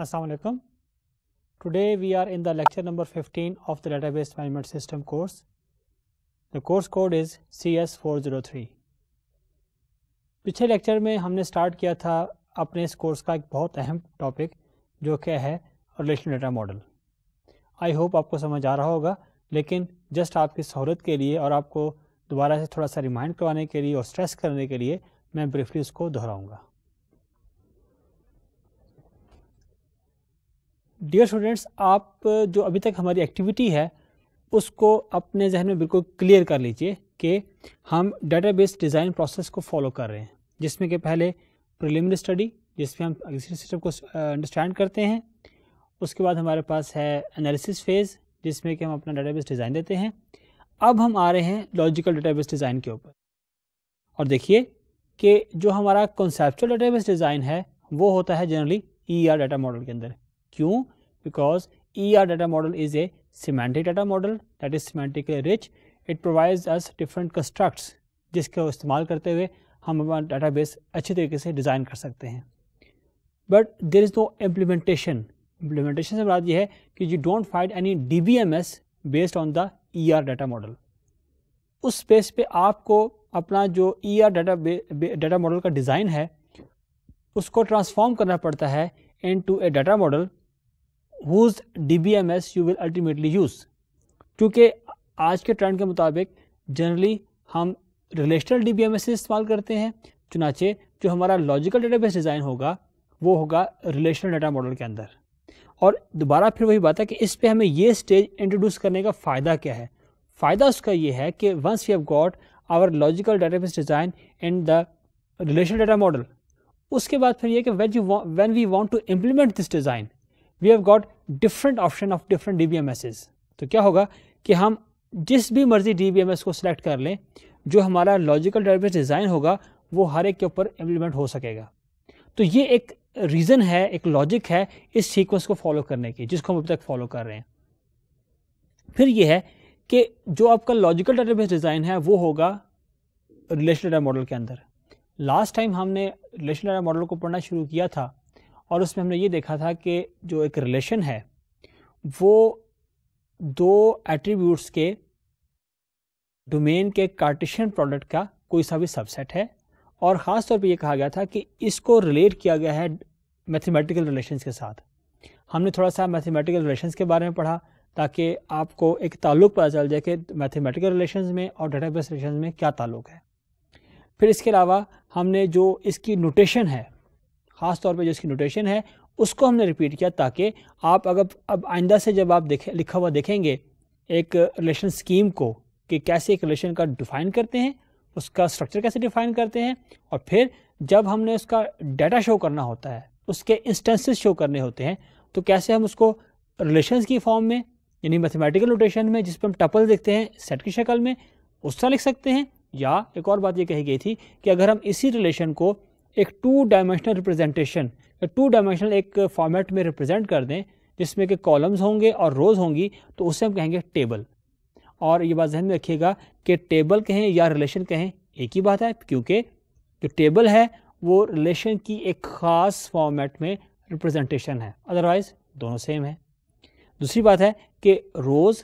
Assalamualaikum. Today we are in the lecture number 15 of the database management system course. The course code is CS403. पिछले lecture में हमने start किया था अपने इस कोर्स का एक बहुत अहम टॉपिक जो क्या है relation data model I hope आपको समझ आ रहा होगा लेकिन जस्ट आपकी सहूलत के लिए और आपको दोबारा से थोड़ा सा रिमाइंड करवाने के लिए और स्ट्रेस करने के लिए मैं ब्रीफली उसको दोहराऊंगा डियर स्टूडेंट्स आप जो अभी तक हमारी एक्टिविटी है उसको अपने जहन में बिल्कुल क्लियर कर लीजिए कि हम डेटाबेस डिज़ाइन प्रोसेस को फॉलो कर रहे हैं जिसमें कि पहले प्रिलिमिनरी स्टडी जिसमें हम एग्जिस्टिंग सिस्टम को अंडरस्टैंड करते हैं उसके बाद हमारे पास है एनालिसिस फेज़ जिसमें कि हम अपना बेस डिज़ाइन देते हैं अब हम आ रहे हैं लॉजिकल बेस डिज़ाइन के ऊपर और देखिए कि जो हमारा कॉन्सेप्चुअल डेटाबेस डिज़ाइन है वो होता है generally E R data model के अंदर क्यों because E R data model is a semantic data model that is semantically rich it provide us different constructs जिसका इस्तेमाल करते हुए हम अपना डाटा बेस अच्छे तरीके से डिज़ाइन कर सकते हैं but there is no implementation implementation से बात यह है कि you don't find any D B M S based on the E R data model उस स्पेस पे आपको अपना जो E R data data model का डिज़ाइन है उसको ट्रांसफॉर्म करना पड़ता है into a data model whose D B M S you will ultimately use क्योंकि आज के ट्रेंड के मुताबिक जनरली हम relational D B M S इस्तेमाल करते हैं चुनाचे जो हमारा लॉजिकल डेटाबेस डिज़ाइन होगा वो होगा रिलेशनल डाटा मॉडल के अंदर और दोबारा फिर वही बात है कि इस पर हमें ये स्टेज इंट्रोड्यूस करने का फ़ायदा क्या है फ़ायदा उसका ये है कि once you have got our logical data base design and the relational data model उसके बाद फिर यह कि when you when we want to implement this design we have got different option of different D तो क्या होगा कि हम जिस भी मर्जी डी को सिलेक्ट कर लें जो हमारा लॉजिकल डेटाबेस डिज़ाइन होगा वो हर एक के ऊपर इम्प्लीमेंट हो सकेगा तो ये एक रीज़न है एक लॉजिक है इस सीक्वेंस को फॉलो करने की जिसको हम अभी तक फॉलो कर रहे हैं फिर ये है कि जो आपका लॉजिकल डेटाबेस डिज़ाइन है वो होगा रिलेशनल डेटा मॉडल के अंदर लास्ट टाइम हमने रिलेशनल डेटा मॉडल को पढ़ना शुरू किया था और उसमें हमने ये देखा था कि जो एक रिलेशन है वो दो एट्रीब्यूट्स के डोमेन के कार्टिशन प्रोडक्ट का कोई सा भी सबसेट है और ख़ास तौर पे ये कहा गया था कि इसको रिलेट किया गया है मैथमेटिकल रिलेशंस के साथ हमने थोड़ा सा मैथमेटिकल रिलेशंस के बारे में पढ़ा ताकि आपको एक ताल्लुक पता चल जाए कि मैथमेटिकल रिलेशंस में और डेटाबेस रिलेशंस में क्या ताल्लुक है फिर इसके अलावा हमने जो इसकी नोटेशन है ख़ास तौर पे जो इसकी नोटेशन है उसको हमने रिपीट किया ताकि आप अगर अब आइंदा से जब आप देखे लिखा हुआ देखेंगे एक रिलेशन स्कीम को कि कैसे एक रिलेशन का डिफ़ाइन करते हैं उसका स्ट्रक्चर कैसे डिफ़ाइन करते हैं और फिर जब हमने उसका डाटा शो करना होता है उसके इंस्टेंसेस शो करने होते हैं तो कैसे हम उसको रिलेशन की फॉर्म में यानी मैथमेटिकल नोटेशन में जिस पर हम टपल देखते हैं सेट की शक्ल में उस तरह लिख सकते हैं या एक और बात ये कही गई थी कि अगर हम इसी रिलेशन को एक two dimensional representation two dimensional एक फॉर्मेट में रिप्रेजेंट कर दें जिसमें कि कॉलम्स होंगे और रोज़ होंगी तो उसे हम कहेंगे टेबल और ये बात जहन में रखिएगा कि टेबल कहें या रिलेशन कहें एक ही बात है क्योंकि जो टेबल है वो रिलेशन की एक ख़ास फॉर्मेट में रिप्रेजेंटेशन है अदरवाइज़ दोनों सेम है दूसरी बात है कि रोज़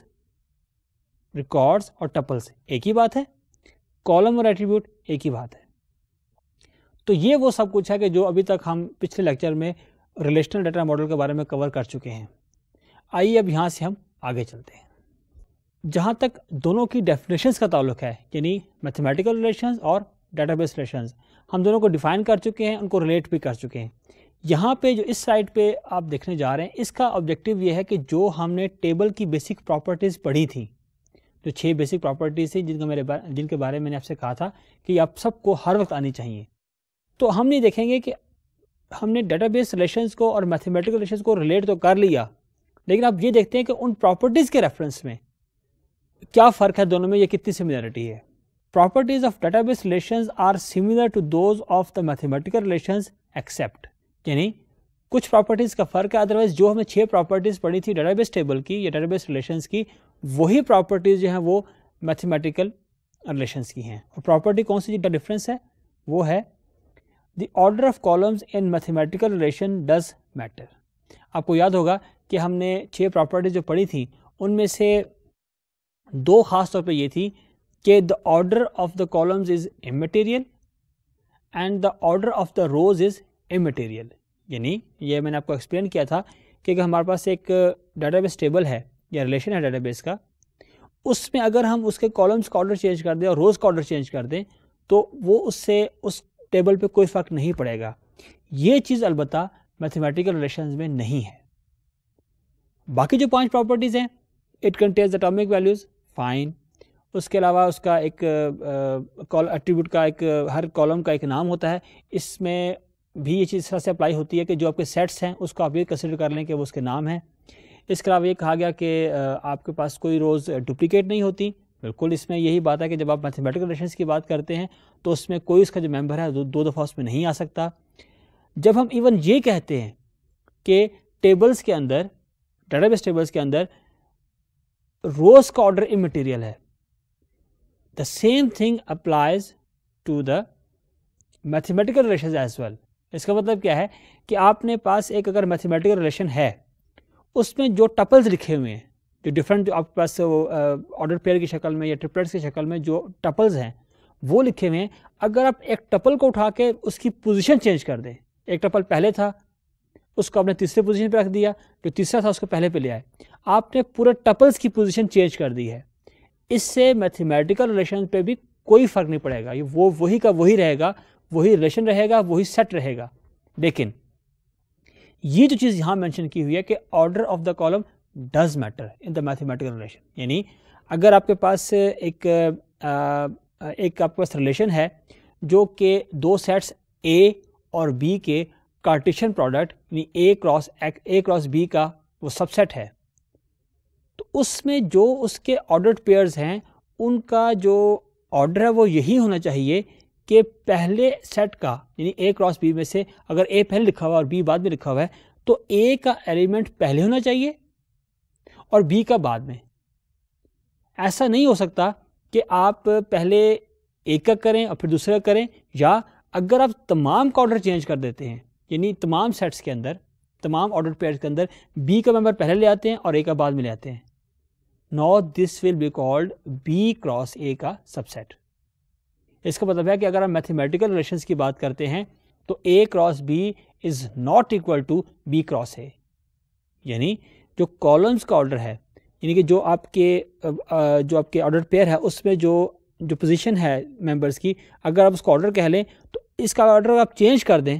रिकॉर्ड्स और टपल्स एक ही बात है कॉलम और एट्रीब्यूट एक ही बात है तो ये वो सब कुछ है कि जो अभी तक हम पिछले लेक्चर में रिलेशनल डाटा मॉडल के बारे में कवर कर चुके हैं आइए अब यहाँ से हम आगे चलते हैं जहाँ तक दोनों की डेफिनेशंस का ताल्लुक है यानी मैथमेटिकल रिलेशंस और बेस रिलेशन हम दोनों को डिफ़ाइन कर चुके हैं उनको रिलेट भी कर चुके हैं यहाँ पे जो इस साइड पे आप देखने जा रहे हैं इसका ऑब्जेक्टिव ये है कि जो हमने टेबल की बेसिक प्रॉपर्टीज़ पढ़ी थी जो छः बेसिक प्रॉपर्टीज़ थी जिनका मेरे बारे जिनके बारे में मैंने आपसे कहा था कि आप सबको हर वक्त आनी चाहिए तो हम ये देखेंगे कि हमने डेटाबेस रिलेशंस को और मैथमेटिकल रिलेशंस को रिलेट तो कर लिया लेकिन आप ये देखते हैं कि उन प्रॉपर्टीज़ के रेफरेंस में क्या फ़र्क है दोनों में ये कितनी सिमिलरिटी है properties of database relations are similar to those of the mathematical relations except यानी कुछ प्रॉपर्टीज़ का फ़र्क है अदरवाइज जो हमें छः प्रॉपर्टीज़ पढ़ी थी डेटाबेस टेबल की या डेटाबेस रिलेशन की वही प्रॉपर्टीज़ जो हैं वो मैथमेटिकल रिलेशन की हैं और प्रॉपर्टी कौन सी जिनका डिफरेंस है वो है the order of columns in mathematical relation does matter आपको याद होगा कि हमने छः प्रॉपर्टीज जो पढ़ी थी उनमें से दो खास तौर पे ये थी कि the order of the columns is immaterial and the order of the rows is material यानी ये मैंने आपको एक्सप्लेन किया था कि अगर हमारे पास एक डाटा बेस टेबल है या रिलेशन है डाटा बेस का उसमें अगर हम उसके कॉलम्स का ऑर्डर चेंज कर दें और रोज़ का ऑर्डर चेंज कर दें तो वो उससे उस टेबल पे कोई फ़र्क नहीं पड़ेगा ये चीज़ अलबत् मैथमेटिकल रिलेशन में नहीं है बाकी जो पांच प्रॉपर्टीज़ हैं it contains atomic values fine उसके अलावा उसका एक कॉल एट्रीब्यूट का एक हर कॉलम का एक नाम होता है इसमें भी ये चीज़ इस तरह से अप्लाई होती है कि जो आपके सेट्स हैं उसको आप ये कंसिडर कर लें कि वो उसके नाम हैं इसके अलावा ये कहा गया कि आपके पास कोई रोज़ डुप्लिकेट नहीं होती बिल्कुल इसमें यही बात है कि जब आप मैथमेटिकल रिलेशन की बात करते हैं तो उसमें कोई उसका जो मेम्बर है दो, दो दफ़ा उसमें नहीं आ सकता जब हम इवन ये कहते हैं कि टेबल्स के अंदर डेटाबेस टेबल्स के अंदर रोज का ऑर्डर मटीरियल है the same thing applies to the mathematical relation as well इसका मतलब क्या है कि आपने पास एक अगर मैथमेटिकल रिलेशन है उसमें जो टपल्स लिखे हुए हैं जो डिफरेंट आपके पास ऑर्डर पेयर की शक्ल में या ट्रिपलेट्स की शक्ल में जो टपल्स हैं वो लिखे हुए हैं अगर आप एक टपल को उठा के उसकी पोजीशन चेंज कर दें एक टपल पहले था उसको आपने तीसरे पोजीशन पर रख दिया जो तीसरा था उसको पहले पे ले आए आपने पूरे टपल्स की पोजीशन चेंज कर दी है इससे मैथमेटिकल रिलेशन पे भी कोई फ़र्क नहीं पड़ेगा ये वो वही का वही रहेगा वही रिलेशन रहेगा वही सेट रहेगा लेकिन ये जो चीज़ यहाँ मैंशन की हुई है कि order of the column does matter in the mathematical relation यानी अगर आपके पास एक एक आपके पास रिलेशन है जो कि दो सेट्स ए और बी के कार्टिशन प्रोडक्ट यानी A cross A cross B का वो सबसेट है तो उसमें जो उसके ऑर्डर पेयर्स हैं उनका जो ऑर्डर है वो यही होना चाहिए कि पहले सेट का यानी ए क्रॉस बी में से अगर ए पहले लिखा हुआ और बी बाद में लिखा हुआ है तो ए का एलिमेंट पहले होना चाहिए और बी का बाद में ऐसा नहीं हो सकता कि आप पहले एक का करें और फिर दूसरा करें या अगर आप तमाम का ऑर्डर चेंज कर देते हैं यानी तमाम सेट्स के अंदर तमाम ऑर्डर पेयर के अंदर बी का मेंबर पहले ले आते हैं और ए का बाद में ले आते हैं now this will be called B cross A का सबसेट इसका मतलब है कि अगर आप मैथमेटिकल रिलेशन की बात करते हैं तो A cross B is not equal to B cross A यानी जो कॉलम्स का ऑर्डर है यानी कि जो आपके जो आपके ऑर्डर पेयर है उसमें जो जो पोजीशन है मेंबर्स की अगर आप उसको ऑर्डर कह लें तो इसका ऑर्डर आप चेंज कर दें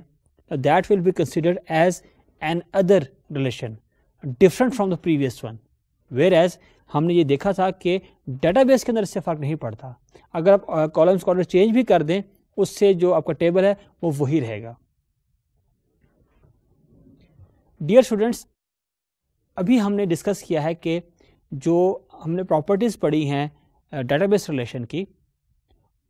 that will be considered as an other relation different from the previous one whereas हमने ये देखा था कि डेटाबेस के अंदर इससे फ़र्क नहीं पड़ता अगर आप कॉलम्स का ऑर्डर चेंज भी कर दें उससे जो आपका टेबल है वो वही रहेगा डियर स्टूडेंट्स अभी हमने डिस्कस किया है कि जो हमने प्रॉपर्टीज़ पढ़ी हैं डाटाबेस रिलेशन की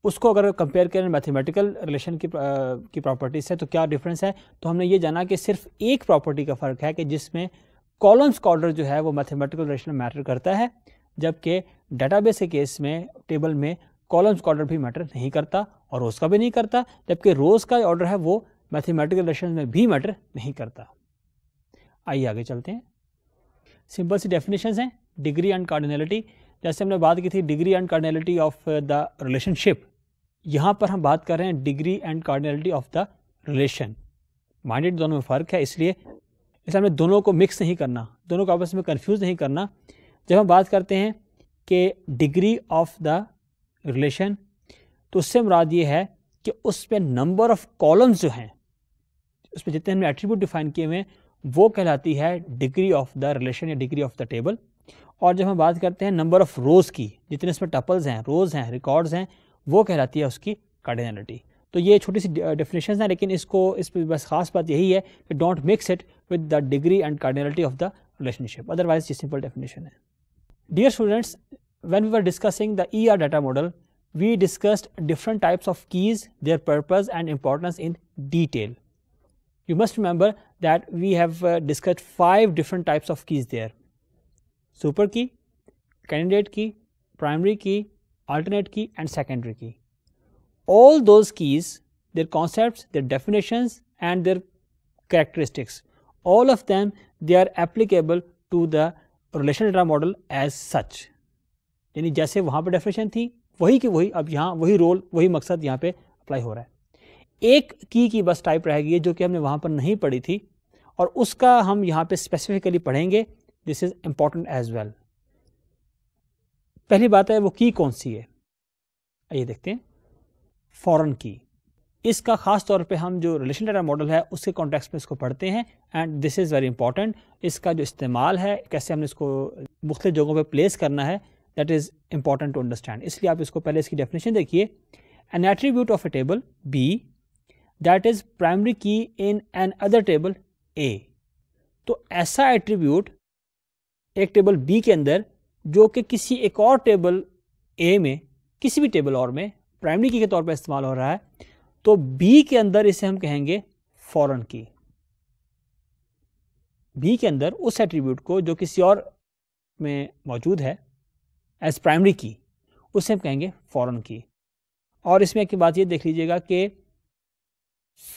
उसको अगर कंपेयर करें मैथमेटिकल रिलेशन की की प्रॉपर्टीज़ से तो क्या डिफरेंस है तो हमने ये जाना कि सिर्फ एक प्रॉपर्टी का फ़र्क है कि जिसमें कॉलम्स का ऑर्डर जो है वो मैथमेटिकल रिलेशन मैटर करता है जबकि डाटाबेस के केस में टेबल में कॉलम्स का ऑर्डर भी मैटर नहीं करता और रोज़ का भी नहीं करता जबकि रोज़ का ऑर्डर है वो मैथमेटिकल रिलेशन में भी मैटर नहीं करता आइए आगे चलते हैं सिंपल सी डेफिनेशन हैं डिग्री एंड कार्डिनेलिटी जैसे हमने बात की थी degree and cardinality of the relationship यहाँ पर हम बात कर रहे हैं degree and cardinality of the relation minded दोनों में फ़र्क है इसलिए इसलिए हमें दोनों को मिक्स नहीं करना दोनों को आपस में कन्फ्यूज़ नहीं करना जब हम बात करते हैं कि डिग्री ऑफ द रिलेशन तो उससे मुराद ये है कि उसमें नंबर ऑफ कॉलम्स जो हैं उसमें जितने हमने एट्रीब्यूट डिफाइन किए हुए हैं वो कहलाती है डिग्री ऑफ द रिलेशन या डिग्री ऑफ द टेबल और जब हम बात करते हैं नंबर ऑफ रोज़ की जितने इसमें टपल्स हैं रोज़ हैं रिकॉर्ड्स हैं वो कहलाती है उसकी कार्डिनलिटी तो ये छोटी सी डेफिनेशन है लेकिन इसको इस पर बस खास बात यही है कि don't mix it with the degree and cardinality of the relationship otherwise ये सिंपल डेफिनेशन है dear students we are discussing the E R data model we discussed different types of keys, their purpose and importance in detail. You must remember that we have uh, discussed five different types of keys there super key candidate key primary key alternate key and secondary key all those keys their concepts their definitions and their characteristics all of them they are applicable to the relation data model as such यानी जैसे वहाँ पर definition थी वही की वही अब यहाँ वही रोल वही मकसद यहाँ पे अप्लाई हो रहा है एक की की बस टाइप रह गई है जो कि हमने वहाँ पर नहीं पढ़ी थी और उसका हम यहाँ पे स्पेसिफिकली पढ़ेंगे this is important as well पहली बात है वो की कौन सी है आइए देखते हैं फॉरेन की इसका खास तौर पे हम जो रिलेशन डाटा मॉडल है उसके कॉन्टेक्स्ट में इसको पढ़ते हैं and this is very important इसका जो इस्तेमाल है कैसे हमने इसको मुख्त जगहों पे प्लेस करना है that is important to understand इसलिए आप इसको पहले इसकी डेफिनेशन देखिए an attribute of a table B that is primary key in an other table A तो ऐसा एट्रीब्यूट एक टेबल बी के अंदर जो कि किसी एक और टेबल ए में किसी भी टेबल और में प्राइमरी की के तौर पर इस्तेमाल हो रहा है तो बी के अंदर इसे हम कहेंगे फॉरन की बी के अंदर उस एट्रीब्यूट को जो किसी और में मौजूद है एज प्राइमरी की उसे हम कहेंगे फॉरन की और इसमें एक बात ये देख लीजिएगा कि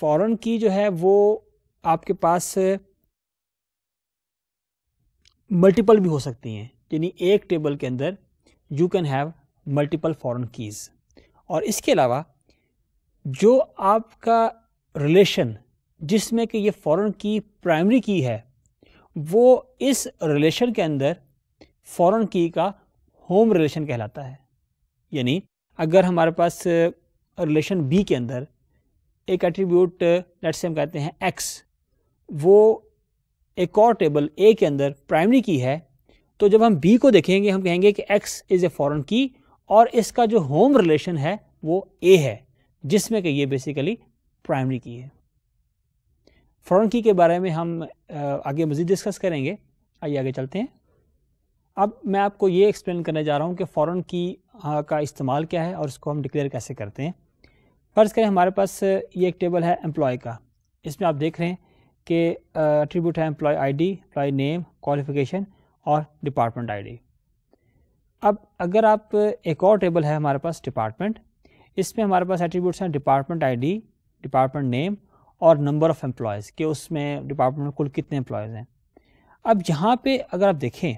फॉरन की जो है वो आपके पास मल्टीपल भी हो सकती हैं यानी एक टेबल के अंदर you can have multiple foreign keys और इसके अलावा जो आपका रिलेशन जिसमें कि ये फॉरेन की प्राइमरी की है वो इस रिलेशन के अंदर फॉरेन की का होम रिलेशन कहलाता है यानी अगर हमारे पास रिलेशन बी के अंदर एक एट्रीब्यूट लेट्स से हम कहते हैं एक्स वो एक और टेबल ए के अंदर प्राइमरी की है तो जब हम बी को देखेंगे हम कहेंगे कि x is a foreign key और इसका जो होम रिलेशन है वो ए है जिसमें कि ये बेसिकली प्राइमरी की है फॉरन की के बारे में हम आगे मज़ीद डिस्कस करेंगे आइए आगे चलते हैं अब मैं आपको ये एक्सप्लेन करने जा रहा हूँ कि फ़ौरन की का इस्तेमाल क्या है और इसको हम डिक्लेयर कैसे करते हैं फ़र्ज़ करें हमारे पास ये एक टेबल है एम्प्लॉय का इसमें आप देख रहे हैं के एट्रीब्यूट हैं employee ID employee name qualification और डिपार्टमेंट आईडी अब अगर आप एक और टेबल है हमारे पास डिपार्टमेंट इसमें हमारे पास एट्रीब्यूट्स हैं डिपार्टमेंट आईडी डिपार्टमेंट नेम और नंबर ऑफ़ एम्प्लॉयज़ के उसमें डिपार्टमेंट में कुल कितने एम्प्लॉयज़ हैं अब यहाँ पर अगर आप देखें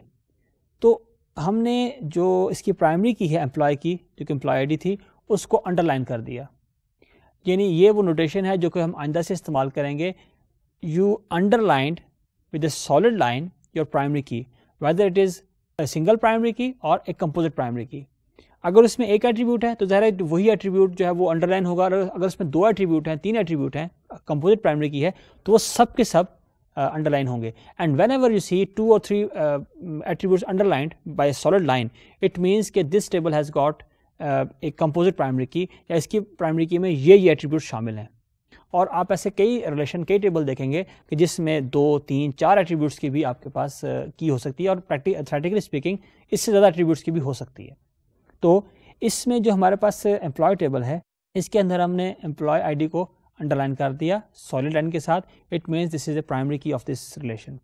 तो हमने जो इसकी प्राइमरी की है एम्प्लॉय की जो कि एम्प्लॉय डी थी उसको अंडरलाइन कर दिया यानी ये वो नोटेशन है जो कि हम आइंदा से इस्तेमाल करेंगे you underlined with a solid line your primary key whether it is a single primary key or a composite primary key अगर उसमें एक एट्रीब्यूट है तो ज़ाहिर है वही एट्रीब्यूट जो है वो अंडरलाइन होगा और अगर उसमें दो एट्रीब्यूट हैं तीन एट्रीब्यूट हैं कंपोजिट प्राइमरी की है तो वो सब के सब अंडरलाइन uh, होंगे and whenever you see two और three attributes underlined by solid line it means कि दिस टेबल हैज़ गॉट एक कंपोजिट प्राइमरी की या इसकी प्राइमरी की में ये ये एट्रीब्यूट शामिल हैं और आप ऐसे कई रिलेशन कई टेबल देखेंगे कि जिसमें दो तीन चार एट्रीब्यूट्स की भी आपके पास की हो सकती है और प्रैक्टिकली स्पीकिंग इससे ज़्यादा एट्रीब्यूट्स की भी हो सकती है तो इसमें जो हमारे पास एम्प्लॉय टेबल है इसके अंदर हमने एम्प्लॉय आई को अंडरलाइन कर दिया सॉलिड लाइन के साथ it means this is a primary key of this relation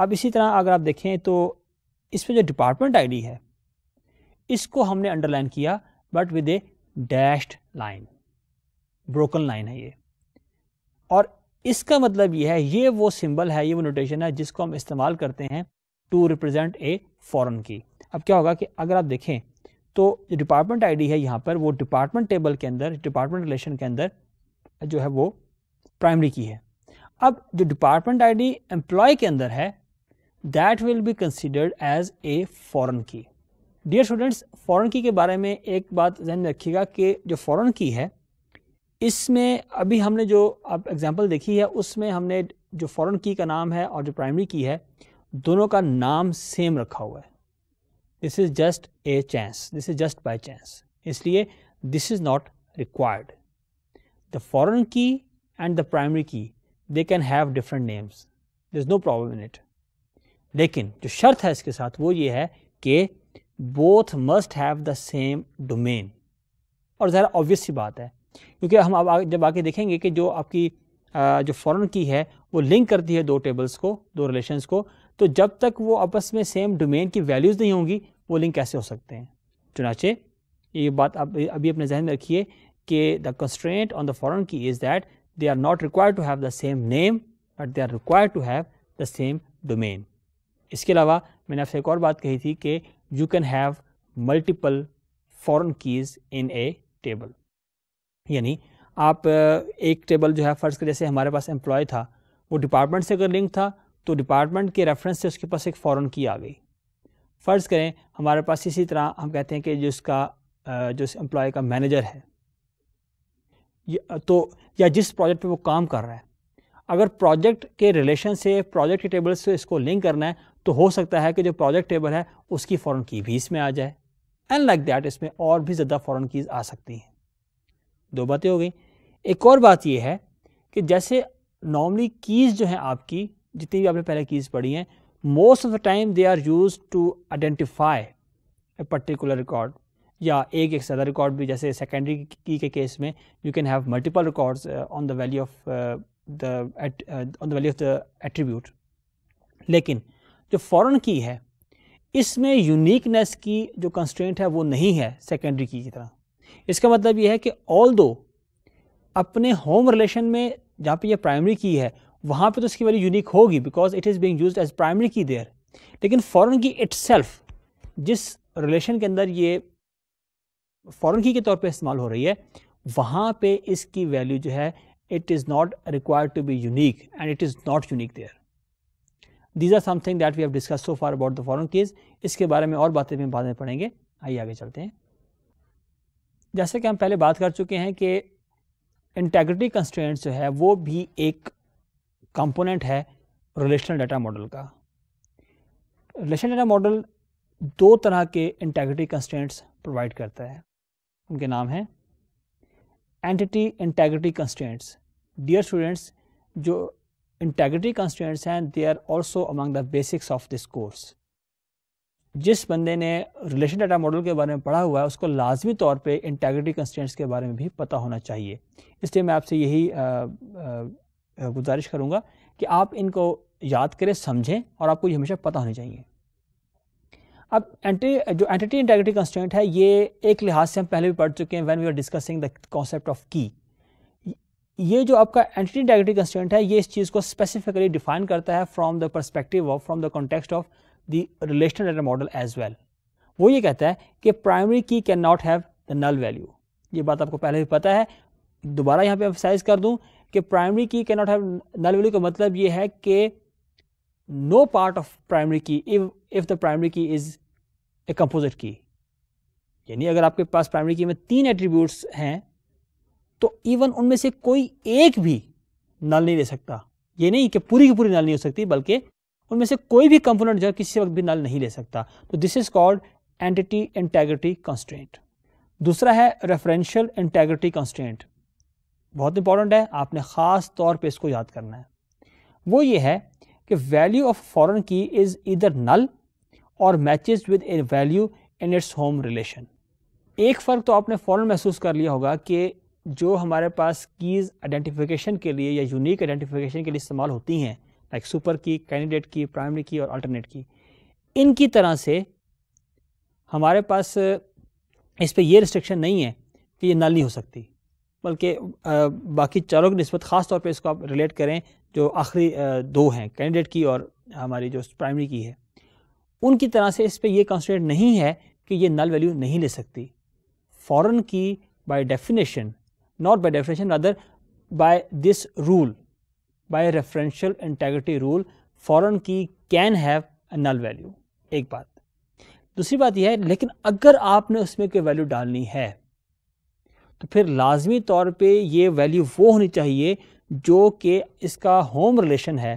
अब इसी तरह अगर आप देखें तो इसमें जो डिपार्टमेंट आईडी है इसको हमने अंडरलाइन किया but with a dashed line broken line है ये और इसका मतलब ये है ये वो सिंबल है ये वो नोटेशन है जिसको हम इस्तेमाल करते हैं टू रिप्रेजेंट ए फॉरन की अब क्या होगा कि अगर आप देखें तो डिपार्टमेंट आईडी है यहाँ पर वो डिपार्टमेंट टेबल के अंदर डिपार्टमेंट रिलेशन के अंदर जो है वो प्राइमरी की है अब जो डिपार्टमेंट आईडी एम्प्लॉय के अंदर है that will be considered as a foreign key dear students फॉरन की के बारे में एक बात जहन में रखिएगा कि जो फॉरन की है इसमें अभी हमने जो आप एग्जांपल देखी है उसमें हमने जो फॉरेन की का नाम है और जो प्राइमरी की है दोनों का नाम सेम रखा हुआ है this is just a chance this is just by chance इसलिए this is not required the foreign key and the primary key they can have different names there is no problem in it लेकिन जो शर्त है इसके साथ वो ये है कि both must have the same domain और ज़रा ऑब्वियस सी बात है क्योंकि हम अब जब आगे देखेंगे कि जो आपकी जो फॉरन की है वो लिंक करती है दो टेबल्स को दो रिलेशंस को तो जब तक वो आपस में सेम डोमेन की वैल्यूज़ नहीं होंगी वो लिंक कैसे हो सकते हैं चुनाचे ये बात आप अभी अपने जहन में रखिए कि the constraint on the foreign key is that they are not required to have the same name but they are required to have the same domain इसके अलावा मैंने आपसे एक और बात कही थी कि you can have multiple foreign keys in a table यानी आप एक टेबल जो है फ़र्ज़ के जैसे हमारे पास एम्प्लॉय था वो डिपार्टमेंट से अगर लिंक था तो डिपार्टमेंट के रेफरेंस से उसके पास एक फ़ौरन की आ गई फ़र्ज़ करें हमारे पास इसी तरह हम कहते हैं कि जिसका जो इस एम्प्लॉय का मैनेजर है तो या जिस प्रोजेक्ट पे वो काम कर रहा है अगर प्रोजेक्ट के रिलेशन से प्रोजेक्ट के टेबल से इसको लिंक करना है तो हो सकता है कि जो प्रोजेक्ट टेबल है उसकी फ़ौरन की भी इसमें आ जाए एंड लाइक दैट इसमें और भी ज़्यादा फ़ौरन कीज़ आ सकती हैं दो बातें हो गई एक और बात यह है कि जैसे नॉर्मली कीज़ जो हैं आपकी जितनी भी आपने पहले कीज़ पढ़ी हैं most of the time they are use to identify a particular record या एक एक ज़्यादा रिकॉर्ड भी जैसे सेकेंडरी की के केस में you can have multiple records on the value of the on the value of the attribute लेकिन जो फॉरन की है इसमें यूनिकनेस की जो कंस्ट्रेंट है वो नहीं है सेकेंडरी की की तरह इसका मतलब यह है कि ऑल दो अपने होम रिलेशन में जहाँ पे ये प्राइमरी की है वहाँ पे तो इसकी वैल्यू यूनिक होगी because it is being used as primary key there लेकिन फॉरन की इट्सल्फ जिस रिलेशन के अंदर ये फॉरन की के तौर पे इस्तेमाल हो रही है वहाँ पे इसकी वैल्यू जो है it is not required to be unique and it is not unique there these are something that we have discuss so far about the foreign keys इसके बारे में और बातें भी बाद में पढ़ेंगे आइए आगे चलते हैं जैसे कि हम पहले बात कर चुके हैं कि इंटेग्रिटी कंस्ट्रेंट्स जो है वो भी एक कंपोनेंट है रिलेशनल डाटा मॉडल का रिलेशनल डाटा मॉडल दो तरह के इंटेग्रिटी कंस्ट्रेंट्स प्रोवाइड करता है उनके नाम हैं entity integrity constraints dear students जो इंटेग्रिटी कंस्ट्रेंट्स हैं they are also among the basics of this course जिस बंदे ने रिलेशन डाटा मॉडल के बारे में पढ़ा हुआ है उसको लाजमी तौर पे इंटेग्रिटी कंस्टेंट्स के बारे में भी पता होना चाहिए इसलिए मैं आपसे यही गुजारिश करूँगा कि आप इनको याद करें समझें और आपको ये हमेशा पता होनी चाहिए अब एंटी जो एंटिटी इंटेग्रिटी कंस्टेंट है ये एक लिहाज से हम पहले भी पढ़ चुके हैं when we are discussing the concept of key ये जो आपका एंटिटी इंटेग्रिटी कंस्टेंट है ये इस चीज़ को स्पेसिफिकली डिफाइन करता है from the perspective of from the context of the relational data model as well वो ये कहता है कि primary key can not have the null value ये बात आपको पहले भी पता है दोबारा यहाँ पे एम्फोसाइज कर दूँ कि primary key can not have null value का मतलब ये है कि no part of primary key if if the primary key is a composite key यानी अगर आपके पास प्राइमरी की में तीन एट्रीब्यूट्स हैं तो इवन उनमें से कोई एक भी नल नहीं ले सकता ये नहीं कि पूरी की पूरी नल नहीं हो सकती बल्कि उनमें से कोई भी कंपोनेंट जो है किसी वक्त भी नल नहीं ले सकता तो this is called entity integrity constant दूसरा है रेफरेंशियल इंटेग्रिटी कॉन्स्टेंट बहुत इंपॉर्टेंट है आपने ख़ास तौर पे इसको याद करना है वो ये है कि value of foreign key is इधर नल और matches with a value in its home relation एक फ़र्क तो आपने फॉरन महसूस कर लिया होगा कि जो हमारे पास कीज़ आइडेंटिफिकेशन के लिए या यूनिक आइडेंटिफिकेशन के लिए इस्तेमाल होती हैं like super key candidate key primary key और अल्टरनेट की इनकी तरह से हमारे पास इस पर यह रिस्ट्रिक्शन नहीं है कि ये नल नहीं हो सकती बल्कि बाकी चारों की नस्बत ख़ास तौर पे इसको आप रिलेट करें जो आखिरी दो हैं कैंडिडेट की और हमारी जो प्राइमरी की है उनकी तरह से इस पर यह कॉन्सटेंट नहीं है कि ये नल वैल्यू नहीं ले सकती foreign key by definition not by definition other by this rule by referential integrity rule foreign key can have null value एक बात दूसरी बात यह है लेकिन अगर आपने उसमें कोई वैल्यू डालनी है तो फिर लाजमी तौर पे ये वैल्यू वो होनी चाहिए जो कि इसका होम रिलेशन है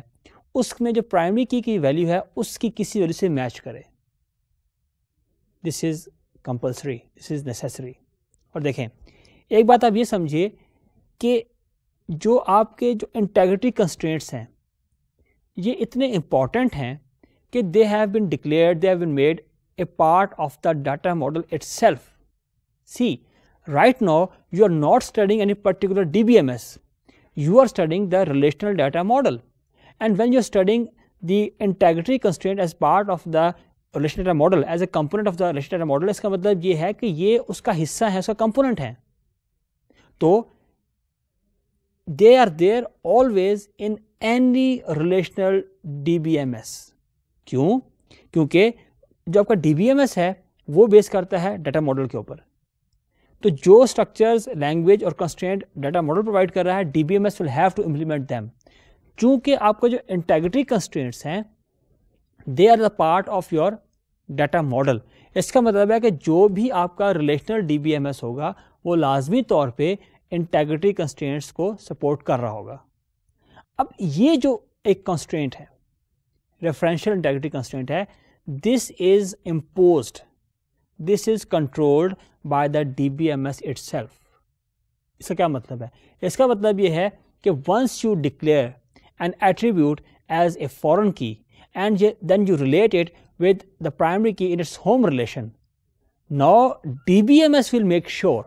उसमें जो प्राइमरी की की वैल्यू है उसकी किसी वैल्यू से मैच करे this is compulsory this is necessary और देखें एक बात आप ये समझिए कि जो आपके जो इंटेग्रिटी कंस्ट्रेंट्स हैं ये इतने इम्पॉर्टेंट हैं कि they have been declare they have been made a part of the data model it see right now you are not studying any particular D B M S you are studying the relational data model and when you are studying the integrity constraint as part of the relation data model as a component of the relation data model इसका मतलब ये है कि ये उसका हिस्सा है उसका कंपोनेंट है तो they are there always in any relational DBMS. क्यों क्योंकि जो आपका DBMS है वो बेस करता है डाटा मॉडल के ऊपर तो जो स्ट्रक्चर्स लैंग्वेज और कंस्टेंट डाटा मॉडल प्रोवाइड कर रहा है D B M S will have to implement them चूंकि आपका जो इंटेग्रिटी कंस्टेंट्स हैं they are the part of your data model इसका मतलब है कि जो भी आपका relational D B M S होगा वो लाजमी तौर पर इंटेग्रिटी कंस्ट्रेंट्स को सपोर्ट कर रहा होगा अब ये जो एक कंस्ट्रेंट है रेफरेंशियल इंटेग्रिटी कंस्ट्रेंट है this is impose this is controlled by the D B M S it इसका क्या मतलब है इसका मतलब ये है कि once you declare an attribute as a foreign key and then you related with the primary key in its home relation now D B M S will make sure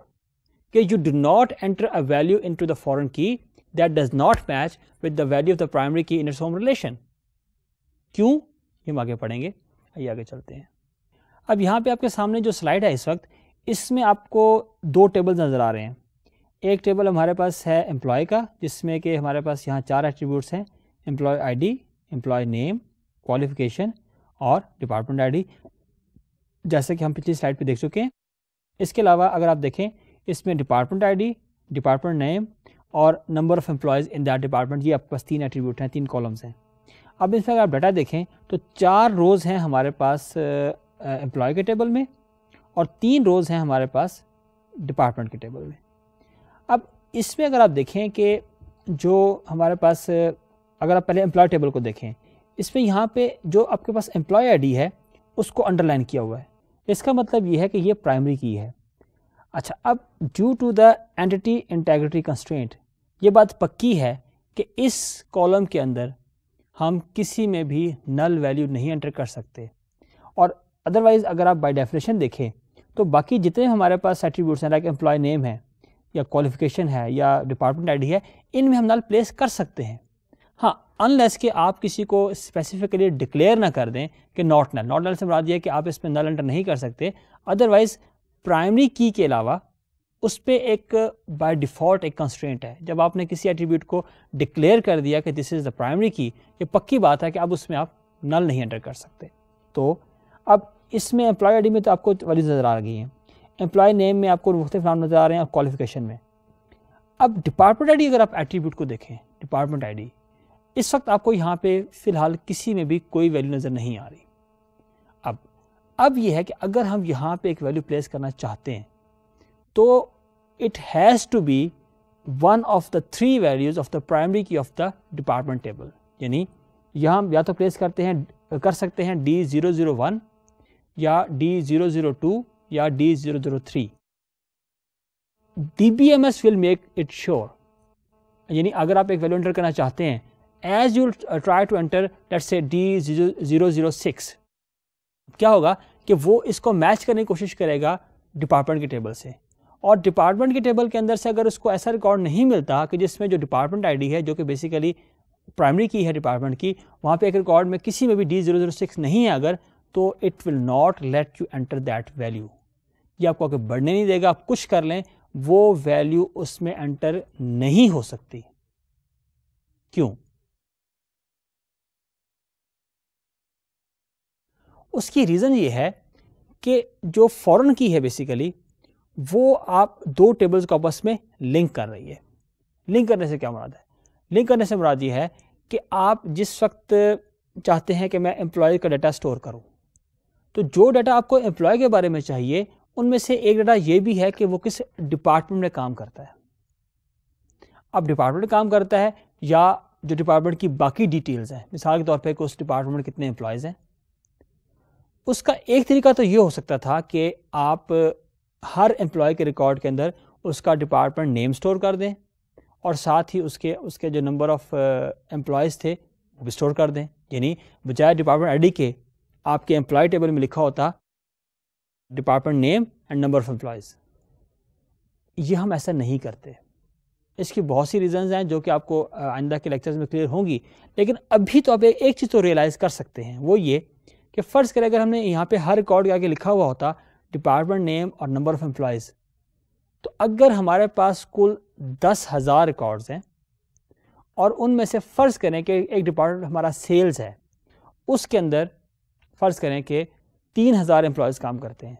कि you do not enter a value into the foreign की that does not match with the value of the primary key in it's relation क्यों हम आगे पढ़ेंगे आइए आगे चलते हैं अब यहाँ पे आपके सामने जो स्लाइड है इस वक्त इसमें आपको दो टेबल नज़र आ रहे हैं एक टेबल हमारे पास है एम्प्लॉय का जिसमें कि हमारे पास यहाँ चार एट्रीब्यूट्स हैं employee I D employee name qualification और डिपार्टमेंट आई डी जैसे कि हम पिछली स्लाइड पर देख चुके हैं इसके अलावा अगर आप देखें इसमें डिपार्टमेंट आईडी डिपार्टमेंट नेम और number of employees in that department ये आपके पास तीन एट्रीब्यूट हैं तीन कॉलम्स हैं अब इसमें अगर आप डाटा देखें तो चार रोज़ हैं हमारे पास एम्प्लॉय के टेबल में और तीन रोज़ हैं हमारे पास डिपार्टमेंट के टेबल में अब इसमें अगर आप देखें कि जो हमारे पास अगर आप पहले एम्प्लॉय टेबल को देखें इसमें यहाँ पे जो आपके पास एम्प्लॉय आईडी है उसको अंडरलाइन किया हुआ है इसका मतलब ये है कि ये प्राइमरी की है अच्छा अब due to the entity integrity constraint ये बात पक्की है कि इस कॉलम के अंदर हम किसी में भी नल वैल्यू नहीं एंटर कर सकते और अदरवाइज़ अगर आप बाय डेफिनेशन देखें तो बाकी जितने हमारे पास एट्रीब्यूट्स हैं लाइक एम्प्लॉय नेम है या क्वालिफिकेशन है या डिपार्टमेंट आईडी है इनमें हम नल प्लेस कर सकते हैं हाँ अनलेस के आप किसी को स्पेसिफिकली डिक्लेयर ना कर दें कि नॉट नल नॉट नल से मुराद यह कि आप इसमें नल एंटर नहीं कर सकते अदरवाइज़ प्राइमरी की के अलावा उस पर एक बाय डिफ़ॉल्ट एक कंस्ट्रेंट है जब आपने किसी एट्रीब्यूट को डिक्लेयर कर दिया कि दिस इज़ द प्राइमरी की ये पक्की बात है कि अब उसमें आप नल नहीं एंटर कर सकते तो अब इसमें एम्प्लॉय आई में तो आपको वैल्यूज नज़र आ गई है एम्प्लॉय नेम में आपको मुख्तफ नाम नज़र आ रहे हैं और क्वालिफिकेशन में अब डिपार्टमेंट आईडी अगर आप एट्रीब्यूट को देखें डिपार्टमेंट आईडी इस वक्त आपको यहाँ पर फ़िलहाल किसी में भी कोई वैल्यू नज़र नहीं आ रही अब यह है कि अगर हम यहाँ पे एक वैल्यू प्लेस करना चाहते हैं तो it has to be one of the three values of the primary key of the department table यानी यहाँ या तो प्लेस करते हैं कर सकते हैं डी ज़ीरो ज़ीरो वन या डी ज़ीरो ज़ीरो टू या D zero zero three D B M S will make it sure यानी अगर आप एक वैल्यू एंटर करना चाहते हैं as you try to enter let's say D zero zero six क्या होगा कि वो इसको मैच करने की कोशिश करेगा डिपार्टमेंट के टेबल से और डिपार्टमेंट के टेबल के अंदर से अगर उसको ऐसा रिकॉर्ड नहीं मिलता कि जिसमें जो डिपार्टमेंट आईडी है जो कि बेसिकली प्राइमरी की है डिपार्टमेंट की वहाँ पे एक रिकॉर्ड में किसी में भी डी जीरो जीरो सिक्स नहीं है अगर तो it will not let you enter that value ये आपको अगर बढ़ने नहीं देगा आप कुछ कर लें वो वैल्यू उसमें एंटर नहीं हो सकती क्यों उसकी रीज़न ये है कि जो फॉरेन की है बेसिकली वो आप दो टेबल्स को आपस में लिंक कर रही है लिंक करने से क्या मुराद है लिंक करने से मुराद ये है कि आप जिस वक्त चाहते हैं कि मैं एम्प्लॉय का डाटा स्टोर करूं तो जो डाटा आपको एम्प्लॉय के बारे में चाहिए उनमें से एक डाटा ये भी है कि वो किस डिपार्टमेंट में काम करता है अब डिपार्टमेंट काम करता है या जो डिपार्टमेंट की बाकी डिटेल्स हैं मिसाल के तौर पर उस डिपार्टमेंट कितने एम्प्लॉयज़ हैं उसका एक तरीका तो ये हो सकता था कि आप हर एम्प्लॉय के रिकॉर्ड के अंदर उसका डिपार्टमेंट नेम स्टोर कर दें और साथ ही उसके उसके जो नंबर ऑफ़ एम्प्लॉयज़ थे वो भी स्टोर कर दें यानी बजाय डिपार्टमेंट आईडी के आपके एम्प्लॉय टेबल में लिखा होता department name and number of employees ये हम ऐसा नहीं करते इसकी बहुत सी रीज़न्स हैं जो कि आपको आइंदा के लेक्चर्स में क्लियर होंगी लेकिन अभी तो आप एक चीज़ तो रियलाइज़ कर सकते हैं वो ये कि फ़र्ज़ करें अगर हमने यहाँ पे हर रिकॉर्ड के आगे लिखा हुआ होता डिपार्टमेंट नेम और नंबर ऑफ़ एम्प्लॉयज़ तो अगर हमारे पास कुल दस हज़ार रिकॉर्ड्स हैं और उनमें से फ़र्ज़ करें कि एक डिपार्टमेंट हमारा सेल्स है उसके अंदर फ़र्ज़ करें कि तीन हज़ार एम्प्लॉयज़ काम करते हैं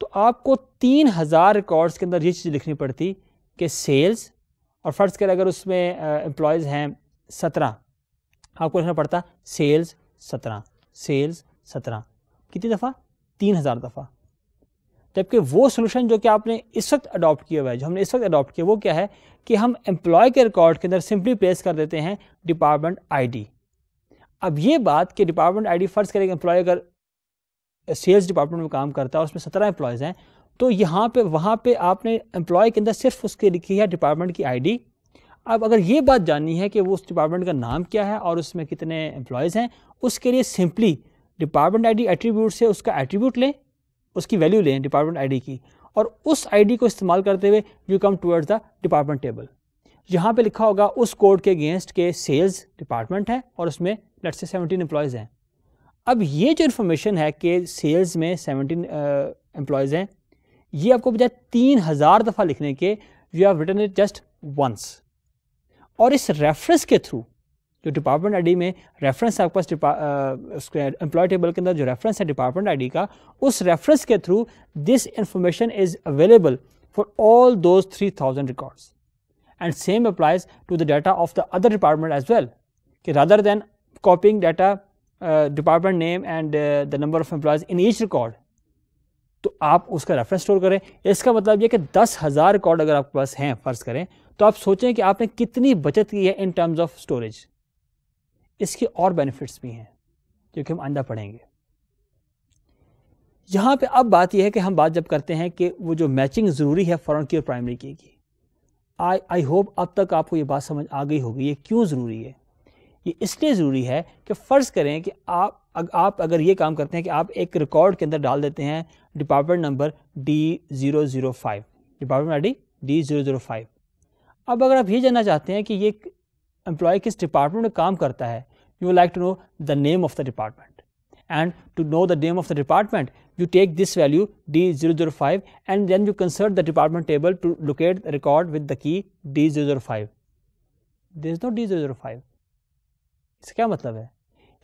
तो आपको तीन हज़ार रिकॉर्ड्स के अंदर ये चीज़ लिखनी पड़ती कि सेल्स और फ़र्ज़ करें अगर उसमें एम्प्लॉयज़ हैं सत्रह आपको लिखना पड़ता सेल्स सत्रह सेल्स सत्रह कितनी दफ़ा तीन हज़ार दफ़ा जबकि वो सोल्यूशन जो कि आपने इस वक्त अडॉप्ट किया हुआ है जो हमने इस वक्त अडॉप्ट किया वो क्या है कि हम एम्प्लॉय के रिकॉर्ड के अंदर सिंपली प्लेस कर देते हैं डिपार्टमेंट आईडी अब ये बात कि डिपार्टमेंट आईडी फर्ज करेगा एम्प्लॉय अगर सेल्स डिपार्टमेंट में काम करता है और उसमें सत्रह एम्प्लॉयज़ हैं तो यहाँ पे वहाँ पे आपने एम्प्लॉय के अंदर सिर्फ उसके लिखी है डिपार्टमेंट की आईडी अब अगर ये बात जाननी है कि वो उस डिपार्टमेंट का नाम क्या है और उसमें कितने एम्प्लॉयज़ हैं उसके लिए सिंपली डिपार्टमेंट आईडी एट्रीब्यूट से उसका एट्रीब्यूट लें उसकी वैल्यू लें डिपार्टमेंट आईडी की और उस आईडी को इस्तेमाल करते हुए you come towards the department table यहाँ पे लिखा होगा उस कोड के अगेंस्ट के सेल्स डिपार्टमेंट है और उसमें लट से सेवनटीन एम्प्लॉयज़ हैं अब ये जो इन्फॉर्मेशन है कि सेल्स में सेवनटीन एम्प्लॉयज़ हैं ये आपको बजाय तीन हज़ार दफ़ा लिखने के you have return it just once और इस रेफरेंस के थ्रू जो डिपार्टमेंट आईडी में रेफरेंस आपके पास एम्प्लॉय टेबल के अंदर जो रेफरेंस है डिपार्टमेंट आईडी का उस रेफरेंस के through this information is available for all those three thousand records and same applies to the data of the other department as well कि rather than copying data department name and the number of employees in each record तो आप उसका reference store करें इसका मतलब यह कि दस हज़ार रिकॉर्ड अगर आपके पास हैं फ़र्ज़ करें तो आप सोचें कि आपने कितनी बचत की है इन टर्म्स ऑफ स्टोरेज इसके और बेनिफिट्स भी हैं जो कि हम अंडा पढ़ेंगे यहां पे अब बात यह है कि हम बात जब करते हैं कि वो जो मैचिंग ज़रूरी है फॉरन की और प्राइमरी की की आई आई होप अब तक आपको ये बात समझ आ गई होगी ये क्यों ज़रूरी है ये इसलिए ज़रूरी है कि फ़र्ज़ करें कि आप अग, आप अगर ये काम करते हैं कि आप एक रिकॉर्ड के अंदर डाल देते हैं department number D zero zero five department I D D zero zero five अब अगर आप ये जानना चाहते हैं कि ये एम्प्लॉय किस डिपार्टमेंट में काम करता है you like to know the name of the department department you take this value D zero zero five and then you consult the department table to locate record with the key D zero zero five this no D zero zero five इसका क्या मतलब है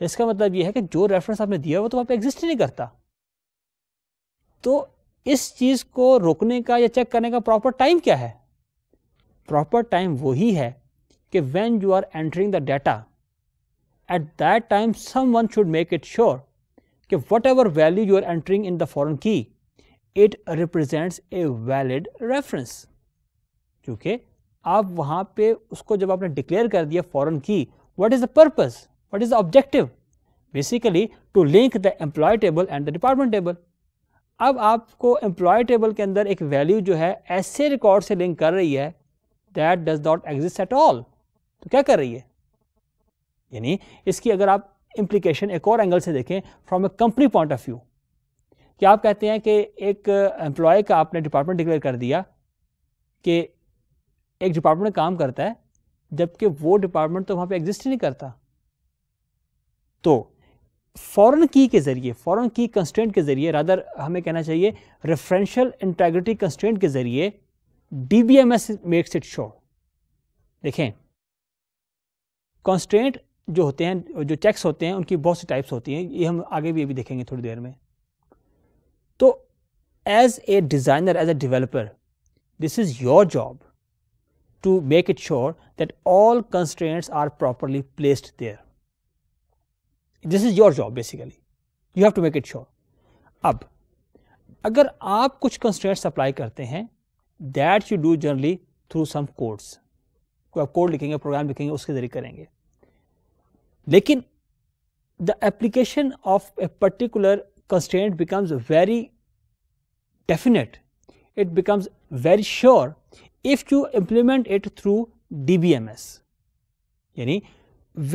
इसका मतलब यह है कि जो रेफरेंस आपने दिया वो तो आप एग्जिस्ट ही नहीं करता तो इस चीज को रोकने का या चेक करने का प्रॉपर टाइम क्या है प्रॉपर टाइम वही है कि when you are entering the data at that time someone should make it sure कि whatever value you are entering in the foreign key it represents a valid reference क्योंकि आप वहां पे उसको जब आपने डिक्लेयर कर दिया foreign key what is the purpose what is the objective basically to link the employee table and the department table अब आपको एम्प्लॉय टेबल के अंदर एक वैल्यू जो है ऐसे रिकॉर्ड से लिंक कर रही है that does not exist at all तो क्या कर रही है यानी इसकी अगर आप इंप्लीकेशन एक और एंगल से देखें from a company point of view कि आप कहते हैं कि एक एम्प्लॉय का आपने डिपार्टमेंट डिक्लेयर कर दिया कि एक डिपार्टमेंट काम करता है जबकि वो डिपार्टमेंट तो वहां पे एग्जिस्ट ही नहीं करता तो फॉरेन की के ज़रिए फॉरेन की कंस्टेंट के ज़रिए रादर हमें कहना चाहिए रेफरेंशियल इंटेग्रिटी कंस्टेंट के ज़रिए डीबीएमएस मेक्स इट श्योर देखें कॉन्स्टेंट जो होते हैं जो चेक्स होते हैं उनकी बहुत सी टाइप्स होती हैं ये हम आगे भी अभी देखेंगे थोड़ी देर में तो as a designer as a developer this is your job to make it sure that all constraints are properly placed there this is your job basically you have to make it sure अब अगर आप कुछ constants apply करते हैं that you do generally code, some codes को आप code लिखेंगे programme लिखेंगे उसके जरिए करेंगे लेकिन the application of a particular constraint becomes very definite it becomes very sure if you implement it through DBMS yani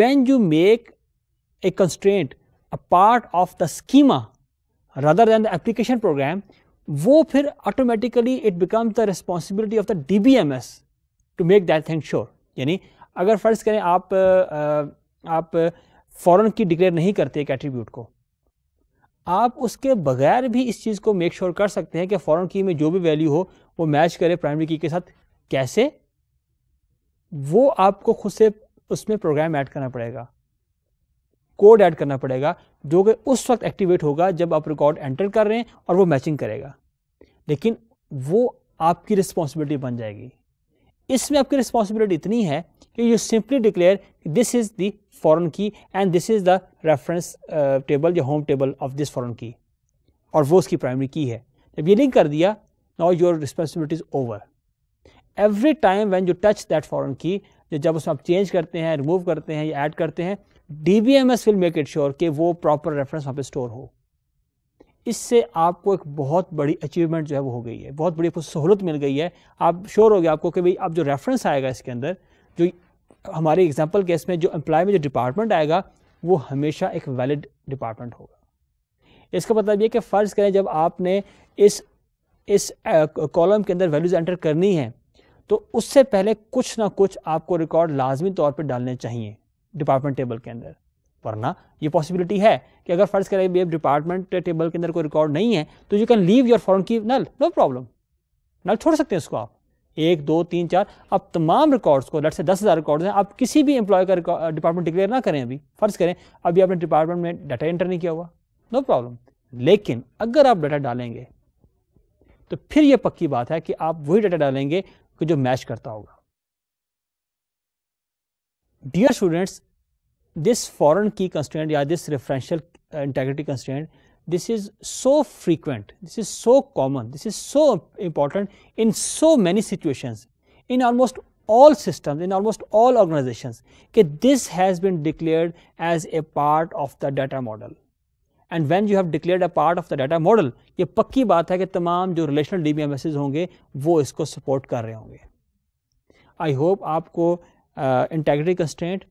when you make a constraint a part of the schema rather than the application program वो फिर automatically it become the responsibility of the D B M S to make that thing sure यानी अगर फ़र्ज़ करें आप आप फॉरन की declare नहीं करते एक एट्रीब्यूट को आप उसके बगैर भी इस चीज़ को मेक श्योर sure कर सकते हैं कि फॉरन की में जो भी वैल्यू हो वो मैच करे प्राइमरी की के साथ कैसे वो आपको खुद से उसमें प्रोग्राम ऐड करना पड़ेगा कोड ऐड करना पड़ेगा जो कि उस वक्त एक्टिवेट होगा जब आप रिकॉर्ड एंटर कर रहे हैं और वो मैचिंग करेगा लेकिन वो आपकी रिस्पॉन्सिबिलिटी बन जाएगी इसमें आपकी रिस्पॉन्सिबिलिटी इतनी है कि you simply declare this is the foreign key and this is the reference table या home table of this foreign key और वो उसकी प्राइमरी की है जब ये लिंक कर दिया now your responsibility is over every time when you touch that foreign key जब उसमें आप चेंज करते हैं रिमूव करते हैं या ऐड करते हैं D B M S will make it sure कि वो प्रॉपर रेफरेंस वहाँ पर स्टोर हो इससे आपको एक बहुत बड़ी अचीवमेंट जो है वो हो गई है बहुत बड़ी आपको सहूलत मिल गई है आप श्योर हो गया आपको कि भाई अब जो रेफरेंस आएगा इसके अंदर जो हमारे एग्जाम्पल केस में जो एम्प्लॉय में जो डिपार्टमेंट आएगा वो हमेशा एक वैलिड डिपार्टमेंट होगा इसका मतलब ये कि फ़र्ज़ करें जब आपने इस इस कॉलम के अंदर वैल्यूज़ एंटर करनी है तो उससे पहले कुछ ना कुछ आपको रिकॉर्ड लाजमी तौर पर डालने चाहिए डिपार्टमेंट टेबल के अंदर वरना ये पॉसिबिलिटी है कि अगर फर्ज करें भी डिपार्टमेंट टेबल के अंदर कोई रिकॉर्ड नहीं है तो you can leave your foreign key null no problem नल छोड़ सकते हैं उसको आप एक दो तीन चार अब तमाम रिकॉर्ड्स को लट से दस हज़ार रिकॉर्ड्स हैं आप किसी भी एम्प्लॉय का डिपार्टमेंट डिक्लेयर uh, ना करें अभी फर्ज करें अभी आपने डिपार्टमेंट में डाटा एंटर नहीं किया हुआ नो प्रॉब्लम लेकिन अगर आप डाटा डालेंगे तो फिर यह पक्की बात है कि आप वही डाटा डालेंगे कि जो मैच करता होगा dear students this foreign key constraint or this referential integrity constraint this is so frequent this is so common this is so important in so many situations in almost all systems in almost all organizations that this has been declared as a part of the data model and when you have declared a part of the data model ye pakki baat hai ki tamam jo relational relational honge wo isko support kar rahe honge i hope aapko uh, integrity constraint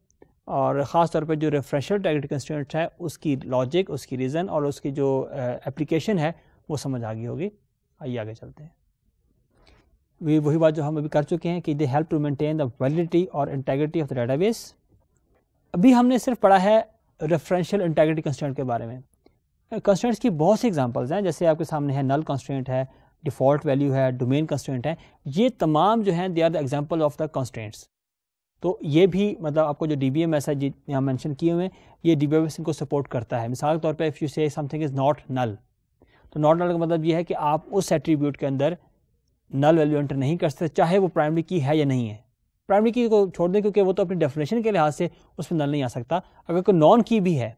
और ख़ास तौर पे जो referential target constituent है उसकी logic उसकी reason और उसकी जो एप्लीकेशन है वो समझ आ गई होगी आइए आगे चलते हैं वही वही बात जो हम अभी कर चुके हैं कि they help to maintain the validity और इंटेग्रिटी ऑफ द डेटाबेस अभी हमने सिर्फ पढ़ा है रेफरेंशियल इंटेग्रिटी कंस्टेंट के बारे में कंस्टेंट्स की बहुत सी एग्जांपल्स हैं जैसे आपके सामने है नल कंस्टेंट है डिफ़ॉल्ट वैल्यू है डोमेन कंस्टेंट है ये तमाम जो हैं they are the example of the constraints तो ये भी मतलब आपको जो डी बी एम ऐसा यहाँ मैंशन किए हुए हैं ये डी बी एम सिंह इनको सपोर्ट करता है मिसाल के तौर पर if you say something is not null तो नॉट नल का मतलब ये है कि आप उस एट्रीब्यूट के अंदर नल वैल्यू एंटर नहीं कर सकते चाहे वो प्राइमरी की है या नहीं है प्राइमरी की को छोड़ दें क्योंकि वो तो अपनी डेफिनेशन के लिहाज से उसमें नल नहीं आ सकता अगर कोई नॉन की भी है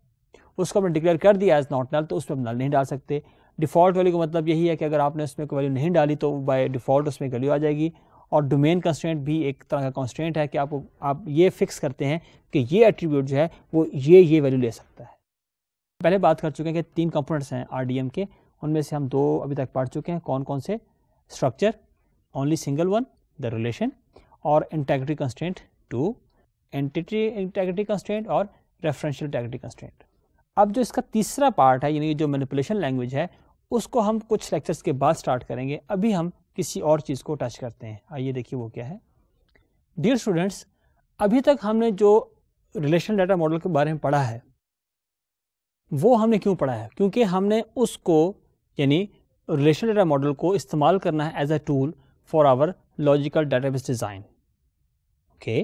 उसको हमने डिक्लेयर कर दिया एज नॉट नल तो उसमें हम नल नहीं डाल सकते डिफ़ॉल्ट वैल्यू का मतलब यही है कि अगर आपने उसमें कोई वैल्यू नहीं डाली तो बाय डिफ़ॉल्ट उसमें वैल्यू आ जाएगी और डोमेन कंस्टेंट भी एक तरह का कॉन्स्टेंट है कि आपको आप ये फिक्स करते हैं कि ये एट्रीब्यूट जो है वो ये ये वैल्यू ले सकता है पहले बात कर चुके हैं कि तीन कंपोनेंट्स हैं आर के उनमें से हम दो अभी तक पढ़ चुके हैं कौन कौन से structure only single one the relation और integrity constraint two entity integrity constraint और रेफरेंशियल इंटेग्रिटी कंस्टेंट अब जो इसका तीसरा पार्ट है यानी जो मैनिपुलेशन लैंग्वेज है उसको हम कुछ लेक्चर्स के बाद स्टार्ट करेंगे अभी हम किसी और चीज़ को टच करते हैं आइए देखिए वो क्या है डियर स्टूडेंट्स अभी तक हमने जो रिलेशन डाटा मॉडल के बारे में पढ़ा है वो हमने क्यों पढ़ा है क्योंकि हमने उसको यानी रिलेशन डाटा मॉडल को इस्तेमाल करना है as a tool for our logical database design okay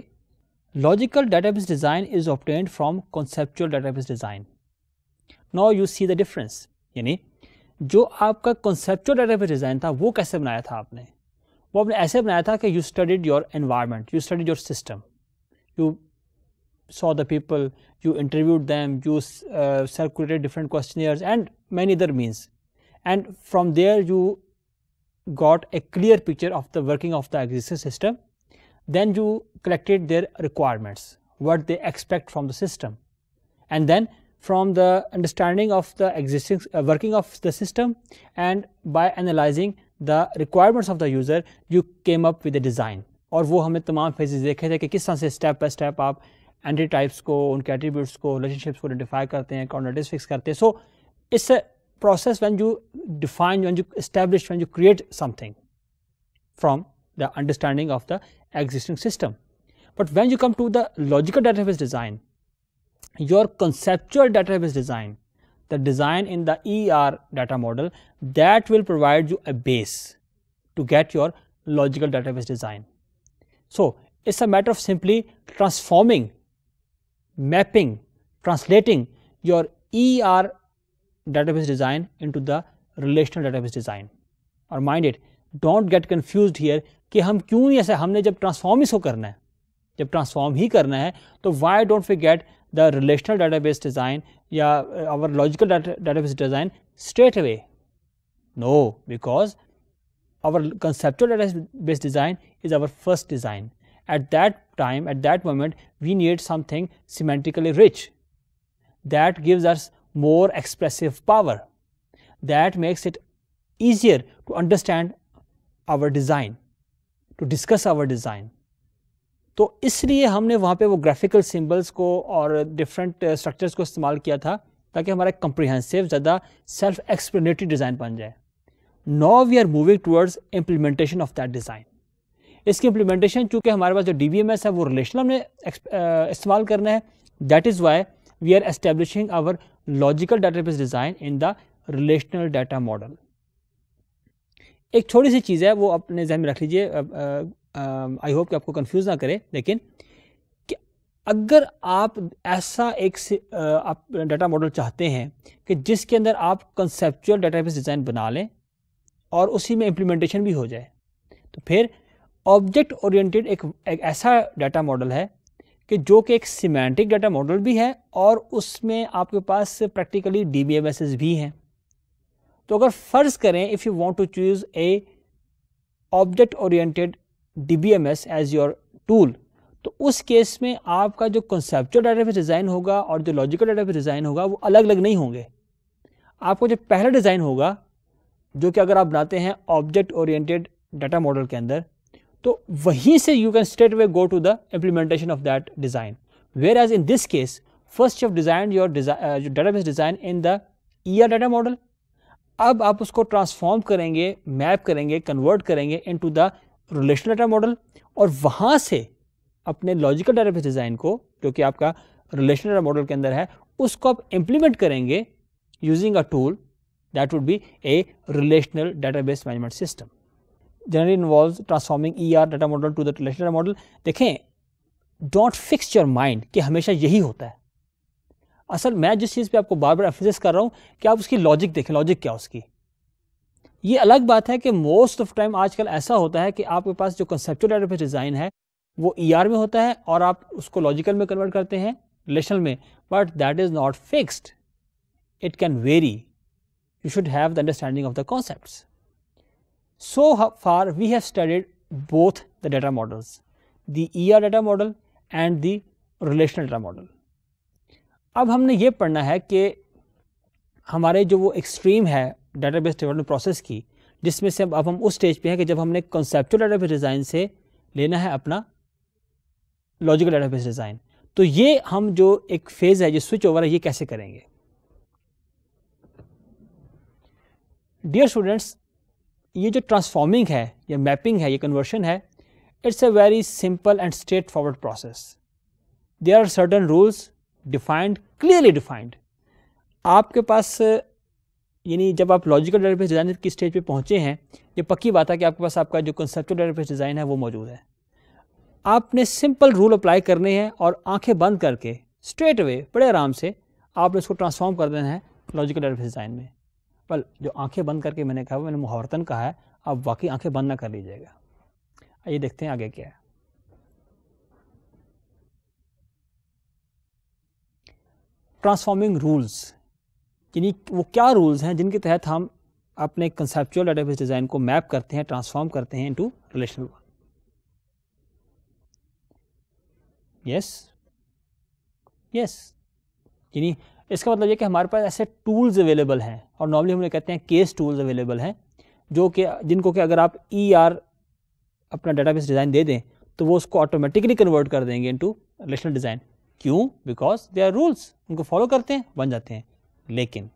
logical database design is obtained from conceptual database design now you see the difference यानी जो आपका conceptual डाटा पे डिज़ाइन था वो कैसे बनाया था आपने वो आपने ऐसे बनाया था कि you studied your environment you studied your system you saw the people, you interviewed them, you uh, circulated different questionnaires and many other means. And from there you got a clear picture of the working of the existing system. Then you collected their requirements, what they expect from the system. And then from the understanding of the existing uh, working of the system and by analyzing the requirements of the user you came up with the design Or, वो हमने तमाम phases देखे थे कि किस तरह से step by step आप एंटी टाइप्स को उनके एट्रीब्यूट्स को रिलेशनशिप्स को आइडेंटिफाई करते हैं कॉर्नर्टिस फिक्स करते process when you define, when you establish, when you create something from the understanding of the existing system. But when you come to the logical database design, your conceptual database design, the design in the ER data model that will provide you a base to get your logical database design. So, it's a matter of simply transforming, mapping, translating your ER database design into the relational database design. और mind it don't get confuse here कि हम क्यों नहीं ऐसा हमने जब transform इसको करना है जब ट्रांसफॉर्म ही करना है तो why don't we get the relational database design yeah, uh, our logical data, database design straight away. No, because our conceptual database design is our first design. At that time, at that moment, we need something semantically rich that gives us more expressive power. That makes it easier to understand our design, to discuss our design. तो इसलिए हमने वहाँ पे वो graphical symbols को और different structures uh, को इस्तेमाल किया था ताकि हमारा कम्प्रीहेंसिव ज़्यादा सेल्फ एक्सप्लेनेटरी डिज़ाइन बन जाए now we are moving towards implementation of that design इसकी इम्प्लीमेंटेशन चूँकि हमारे पास जो डी है वो रिलेशनल हमने uh, इस्तेमाल करना है that is why we are establishing our logical database design in the relational data model एक छोटी सी चीज़ है वो अपने जहन में रख लीजिए uh, आई um, होप कि आपको कंफ्यूज ना करे लेकिन कि अगर आप ऐसा एक से, आप डाटा मॉडल चाहते हैं कि जिसके अंदर आप कंसेप्चुअल बेस डिज़ाइन बना लें और उसी में इम्प्लीमेंटेशन भी हो जाए तो फिर ऑब्जेक्ट ओरिएंटेड एक, एक ऐसा डाटा मॉडल है कि जो कि एक सीमेंटिक डाटा मॉडल भी है और उसमें आपके पास प्रैक्टिकली डी भी हैं तो अगर फ़र्ज़ करें if you want to choose a object oriented D B M S as your tool तो उस केस में आपका जो कंसेप्चुअल डाटा डाटाबेस डिज़ाइन होगा और जो लॉजिकल डाटा डाटाबेस डिज़ाइन होगा वो अलग अलग नहीं होंगे आपको जो पहला डिज़ाइन होगा जो कि अगर आप बनाते हैं ऑब्जेक्ट ओरिएंटेड डाटा मॉडल के अंदर तो वहीं से you can straight way go to the implementation of that design whereas in this case first you design your data database design in the ER data model अब आप उसको transform करेंगे map करेंगे कन्वर्ट करेंगे into the relational data model और वहाँ से अपने लॉजिकल डाटाबेस डिज़ाइन को जो कि आपका रिलेशनल डाटा मॉडल के अंदर है उसको आप इम्प्लीमेंट करेंगे using a tool that would be a relational database management system. Generally involves transforming ER data model to the relational model देखें डोंट फिक्स योर माइंड कि हमेशा यही होता है असल मैं जिस चीज़ पे आपको बार बार एफिस कर रहा हूँ कि आप उसकी लॉजिक देखें लॉजिक क्या उसकी ये अलग बात है कि मोस्ट ऑफ टाइम आजकल ऐसा होता है कि आपके पास जो कंसेप्चुअल डेटाबेस डिज़ाइन है वो ई e ER में होता है और आप उसको लॉजिकल में कन्वर्ट करते हैं रिलेशनल में but that is not fixed it can vary you should have the understanding of the concept so far we have studied both the data models the E R data model and the relational data model अब हमने ये पढ़ना है कि हमारे जो वो extreme है डाटा डेटाबेस डेवलपमेंट प्रोसेस की जिसमें से अब हम उस स्टेज पे हैं कि जब हमने कॉन्सेप्चुअल डेटाबेस डिज़ाइन से लेना है अपना लॉजिकल डेटाबेस डिज़ाइन तो ये हम जो एक फेज़ है ये स्विच ओवर है ये कैसे करेंगे डियर स्टूडेंट्स ये जो ट्रांसफॉर्मिंग है या मैपिंग है ये कन्वर्शन है it's a very simple and straightforward process there are certain rules defined clearly defined आपके पास यानी जब आप लॉजिकल डेटाबेस डिज़ाइन की स्टेज पे पहुँचे हैं ये पक्की बात है कि आपके पास आपका जो कंसेप्चुअल डेटाबेस डिज़ाइन है वो मौजूद है आपने सिंपल रूल अप्लाई करने हैं और आंखें बंद करके स्ट्रेट वे बड़े आराम से आपने उसको ट्रांसफॉर्म कर देना है लॉजिकल डेटाबेस डिज़ाइन में पर जो आंखें बंद करके मैंने कहा मैंने मुहावरतन कहा है आप वाकई आंखें बंद ना कर लीजिएगा आइए देखते हैं आगे क्या है ट्रांसफॉर्मिंग रूल्स यानी वो क्या रूल्स हैं जिनके तहत हम अपने कंसेप्चुअल डेटाबेस डिज़ाइन को मैप करते हैं ट्रांसफॉर्म करते हैं into relational one yes yes यानी इसका मतलब ये कि हमारे पास ऐसे टूल्स अवेलेबल हैं और नॉर्मली हम लोग कहते हैं केस टूल्स अवेलेबल हैं जो कि जिनको कि अगर आप ई e आर अपना डेटाबेस डिज़ाइन दे दें तो वो उसको ऑटोमेटिकली कन्वर्ट कर देंगे इनटू रिलेशनल डिज़ाइन क्यों बिकॉज दे आर रूल्स उनको फॉलो करते हैं बन जाते हैं लेकिन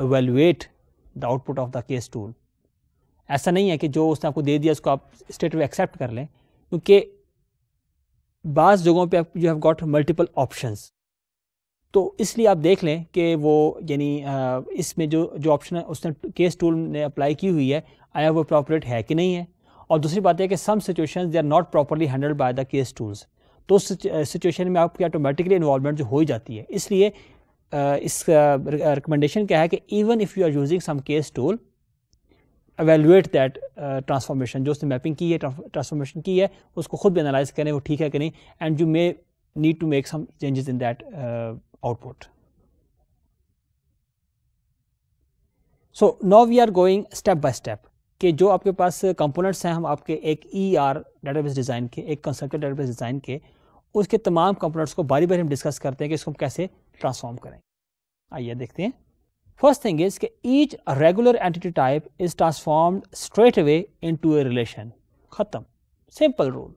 evaluate the output of the case tool ऐसा नहीं है कि जो उसने आपको दे दिया उसको आप स्टेट में एक्सेप्ट कर लें क्योंकि बाज़ जगहों पे आप you have got multiple options तो इसलिए आप देख लें कि वो यानी इसमें जो जो ऑप्शन है उसने केस टूल ने अप्लाई की हुई है आया वो अप्रोप्रिएट है कि नहीं है और दूसरी बात है कि some situations they are not properly handled by the case tools तो उस सिचुएशन में आपकी ऑटोमेटिकली इन्वॉलमेंट जो हो ही जाती है इसलिए इस रिकमेंडेशन क्या है कि even if you are using some case tool evaluate that transformation जो उसने मैपिंग की है ट्रांसफॉर्मेशन की है उसको खुद भी एनालाइज करें वो ठीक है कि नहीं and you may need to make some changes in that output so now we are going step by step कि जो आपके पास कंपोनेंट्स हैं हम आपके एक ई आर डाटाबेस डिज़ाइन के एक कंस्ट्रक्टेड डाटाबेस डिज़ाइन के उसके तमाम कंपोनेंट्स को बारी बारी हम डिस्कस करते हैं कि इसको हम कैसे ट्रांसफॉर्म करें आइए देखते हैं फर्स्ट थिंग इज कि each regular entity type is transform straight away into a relation ख़त्म सिंपल रूल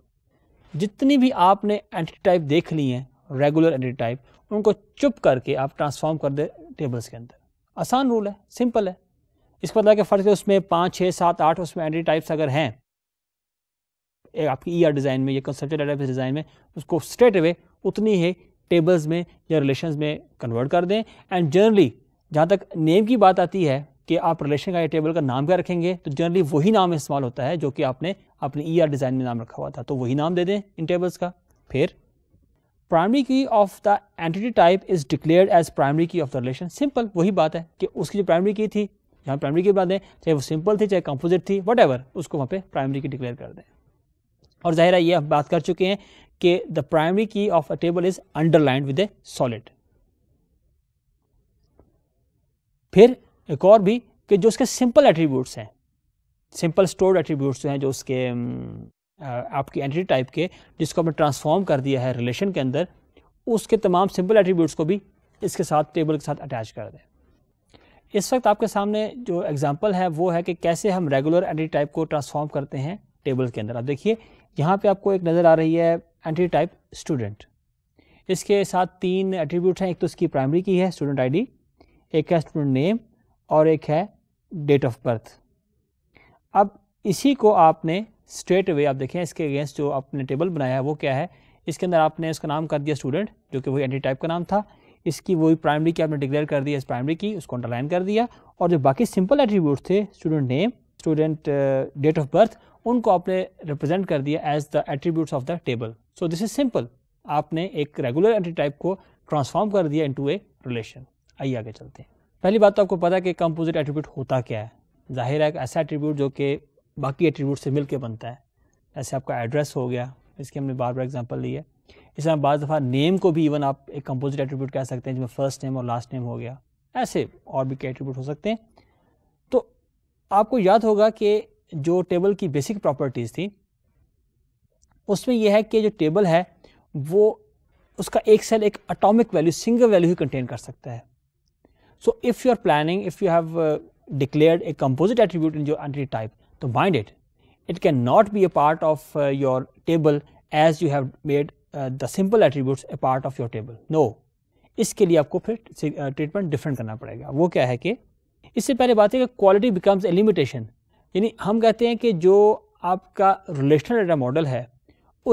जितनी भी आपने एंटिटी टाइप देख ली हैं रेगुलर एंटिटी टाइप उनको चुप करके आप ट्रांसफॉर्म कर दे टेबल्स के अंदर आसान रूल है सिंपल है इसको मतलब कि फ़र्ज़ उसमें पाँच छः सात आठ उसमें एंट्री टाइप्स अगर हैं एक आपकी ई आर डिज़ाइन में या कंसेप्ट डाटा डिज़ाइन में उसको स्ट्रेट अवे उतनी ही टेबल्स में या रिलेशन में कन्वर्ट कर दें एंड जनरली जहाँ तक नेम की बात आती है कि आप रिलेशन का या टेबल का नाम क्या रखेंगे तो जनरली वही नाम इस्तेमाल होता है जो कि आपने अपने ई आर डिज़ाइन में नाम रखा हुआ था तो वही नाम दे दें इन टेबल्स का फिर primary key of the entity type is declared as primary key of the relation simple वही बात है कि उसकी जो प्राइमरी की थी जहाँ प्राइमरी की बात है चाहे वो सिंपल थी चाहे कंपोजिट थी वट उसको वहाँ पे प्राइमरी की डिक्लेयर कर दें और जाहिर है ये हम बात कर चुके हैं कि the primary key of a table is underlined with a solid फिर एक और भी कि जो उसके सिंपल एट्रीब्यूट्स हैं सिंपल स्टोर्ड एट्रीब्यूट्स जो हैं जो उसके आपकी एंटिटी टाइप के जिसको हमने ट्रांसफॉर्म कर दिया है रिलेशन के अंदर उसके तमाम सिंपल एट्रीब्यूट्स को भी इसके साथ टेबल के साथ अटैच कर दें इस वक्त आपके सामने जो एग्जाम्पल है वो है कि कैसे हम रेगुलर एंटी टाइप को ट्रांसफॉर्म करते हैं टेबल के अंदर आप देखिए यहाँ पे आपको एक नज़र आ रही है एंट्री टाइप स्टूडेंट इसके साथ तीन एट्रीब्यूट हैं एक तो इसकी प्राइमरी की है स्टूडेंट आईडी, एक है स्टूडेंट नेम और एक है डेट ऑफ बर्थ अब इसी को आपने स्ट्रेट वे आप देखें इसके अगेंस्ट जो आपने टेबल बनाया है वो क्या है इसके अंदर आपने उसका नाम कर दिया स्टूडेंट जो कि वही एंट्री टाइप का नाम था इसकी वही प्राइमरी की आपने डिक्लेयर कर दिया इस प्राइमरी की उसको अंडरलाइन कर दिया और जो बाकी सिंपल एट्रीब्यूट थे student name student date of birth उनको आपने रिप्रेजेंट कर दिया as the attributes of the table so this is simple आपने एक रेगुलर एंट्री टाइप को ट्रांसफॉर्म कर दिया इंटू ए रिलेशन आइए आगे चलते हैं पहली बात तो आपको पता है कि कंपोजिट एट्रीब्यूट होता क्या है जाहिर है ऐसा एट्रीब्यूट जो कि बाकी एट्रीब्यूट से मिलके बनता है जैसे आपका एड्रेस हो गया इसकी हमने बार बार एग्जांपल लिया है इसमें बाज़ दफ़ा नेम को भी इवन आप एक कंपोजिट एट्रीब्यूट कह सकते हैं जिसमें फ़र्स्ट नेम और लास्ट नेम हो गया ऐसे और भी के एट्रीब्यूट हो सकते हैं तो आपको याद होगा कि जो टेबल की बेसिक प्रॉपर्टीज़ थी उसमें यह है कि जो टेबल है वो उसका एक सेल एक अटोमिक वैल्यू सिंगल वैल्यू ही कंटेन कर सकता है so if you are planning if you have declared a composite attribute in your entity type तो mind it it cannot be a part of uh, your table as you have made the simple attributes a part of your table no इसके लिए आपको फिर treatment different uh, करना पड़ेगा वो क्या है कि इससे पहले बात है कि क्वालिटी बिकम्स ए लिमिटेशन यानी हम कहते हैं कि जो आपका रिलेशनल डेटा मॉडल है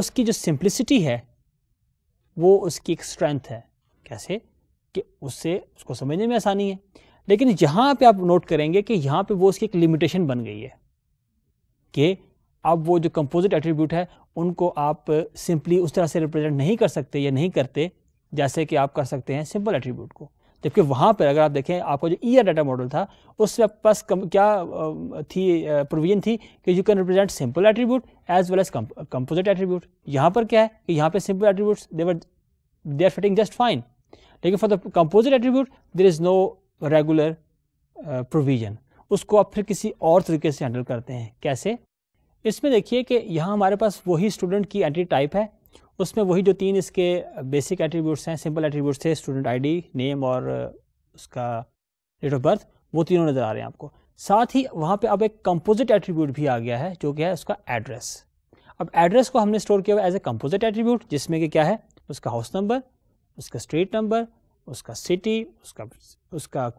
उसकी जो सिंप्लिसिटी है वो उसकी एक स्ट्रेंथ है कैसे कि उससे उसको समझने में आसानी है लेकिन यहाँ पे आप नोट करेंगे कि यहाँ पे वो उसकी एक लिमिटेशन बन गई है कि अब वो जो कंपोजिट एट्रीब्यूट है उनको आप सिंपली उस तरह से रिप्रेजेंट नहीं कर सकते या नहीं करते जैसे कि आप कर सकते हैं सिंपल एट्रीब्यूट को जबकि वहाँ पर अगर आप देखें आपका जो ईयर डाटा मॉडल था उसमें पास कम क्या थी प्रोविजन थी कि you can represent simple attribute as well as composite attribute यहाँ पर क्या है कि यहाँ पर सिंपल एट्रीब्यूट देवर they are fitting just fine लेकिन for the composite attribute there is no regular provision उसको आप फिर किसी और तरीके से हैंडल करते हैं कैसे इसमें देखिए कि यहाँ हमारे पास वही स्टूडेंट की एंट्री टाइप है उसमें वही जो तीन इसके बेसिक एट्रीब्यूट्स हैं सिंपल एट्रीब्यूट्स थे स्टूडेंट आईडी नेम और उसका डेट ऑफ बर्थ वो तीनों नज़र आ रहे हैं आपको साथ ही वहाँ पे अब एक कंपोजिट एट्रीब्यूट भी आ गया है जो क्या है उसका एड्रेस अब एड्रेस को हमने स्टोर किया हुआ एज ए कम्पोजिट एट्रीब्यूट जिसमें कि क्या है उसका हाउस नंबर उसका स्ट्रीट नंबर उसका सिटी उसका उसका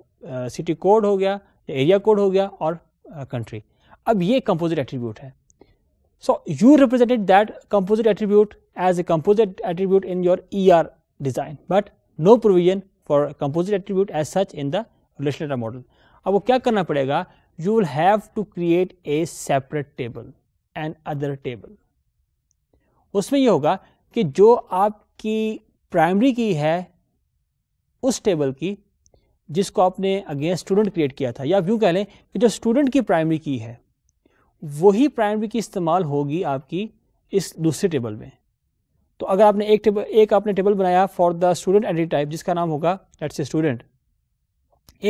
सिटी कोड हो गया एरिया कोड हो गया और कंट्री अब ये कंपोजिट एट्रीब्यूट है So you represented that composite attribute as a composite attribute in your ER design, but no provision for a composite attribute as such in the relational data model. Now what do you have to You will have to create a separate table, an other table. उसमें ये होगा कि जो आपकी primary की है उस table की जिसको आपने अगेंस्ट स्टूडेंट क्रिएट किया था या यूँ कह लें कि जो स्टूडेंट की प्राइमरी की है वही प्राइमरी की इस्तेमाल होगी आपकी इस दूसरे टेबल में तो अगर आपने एक टेबल एक आपने टेबल बनाया for the student entity type जिसका नाम होगा लेट्स से स्टूडेंट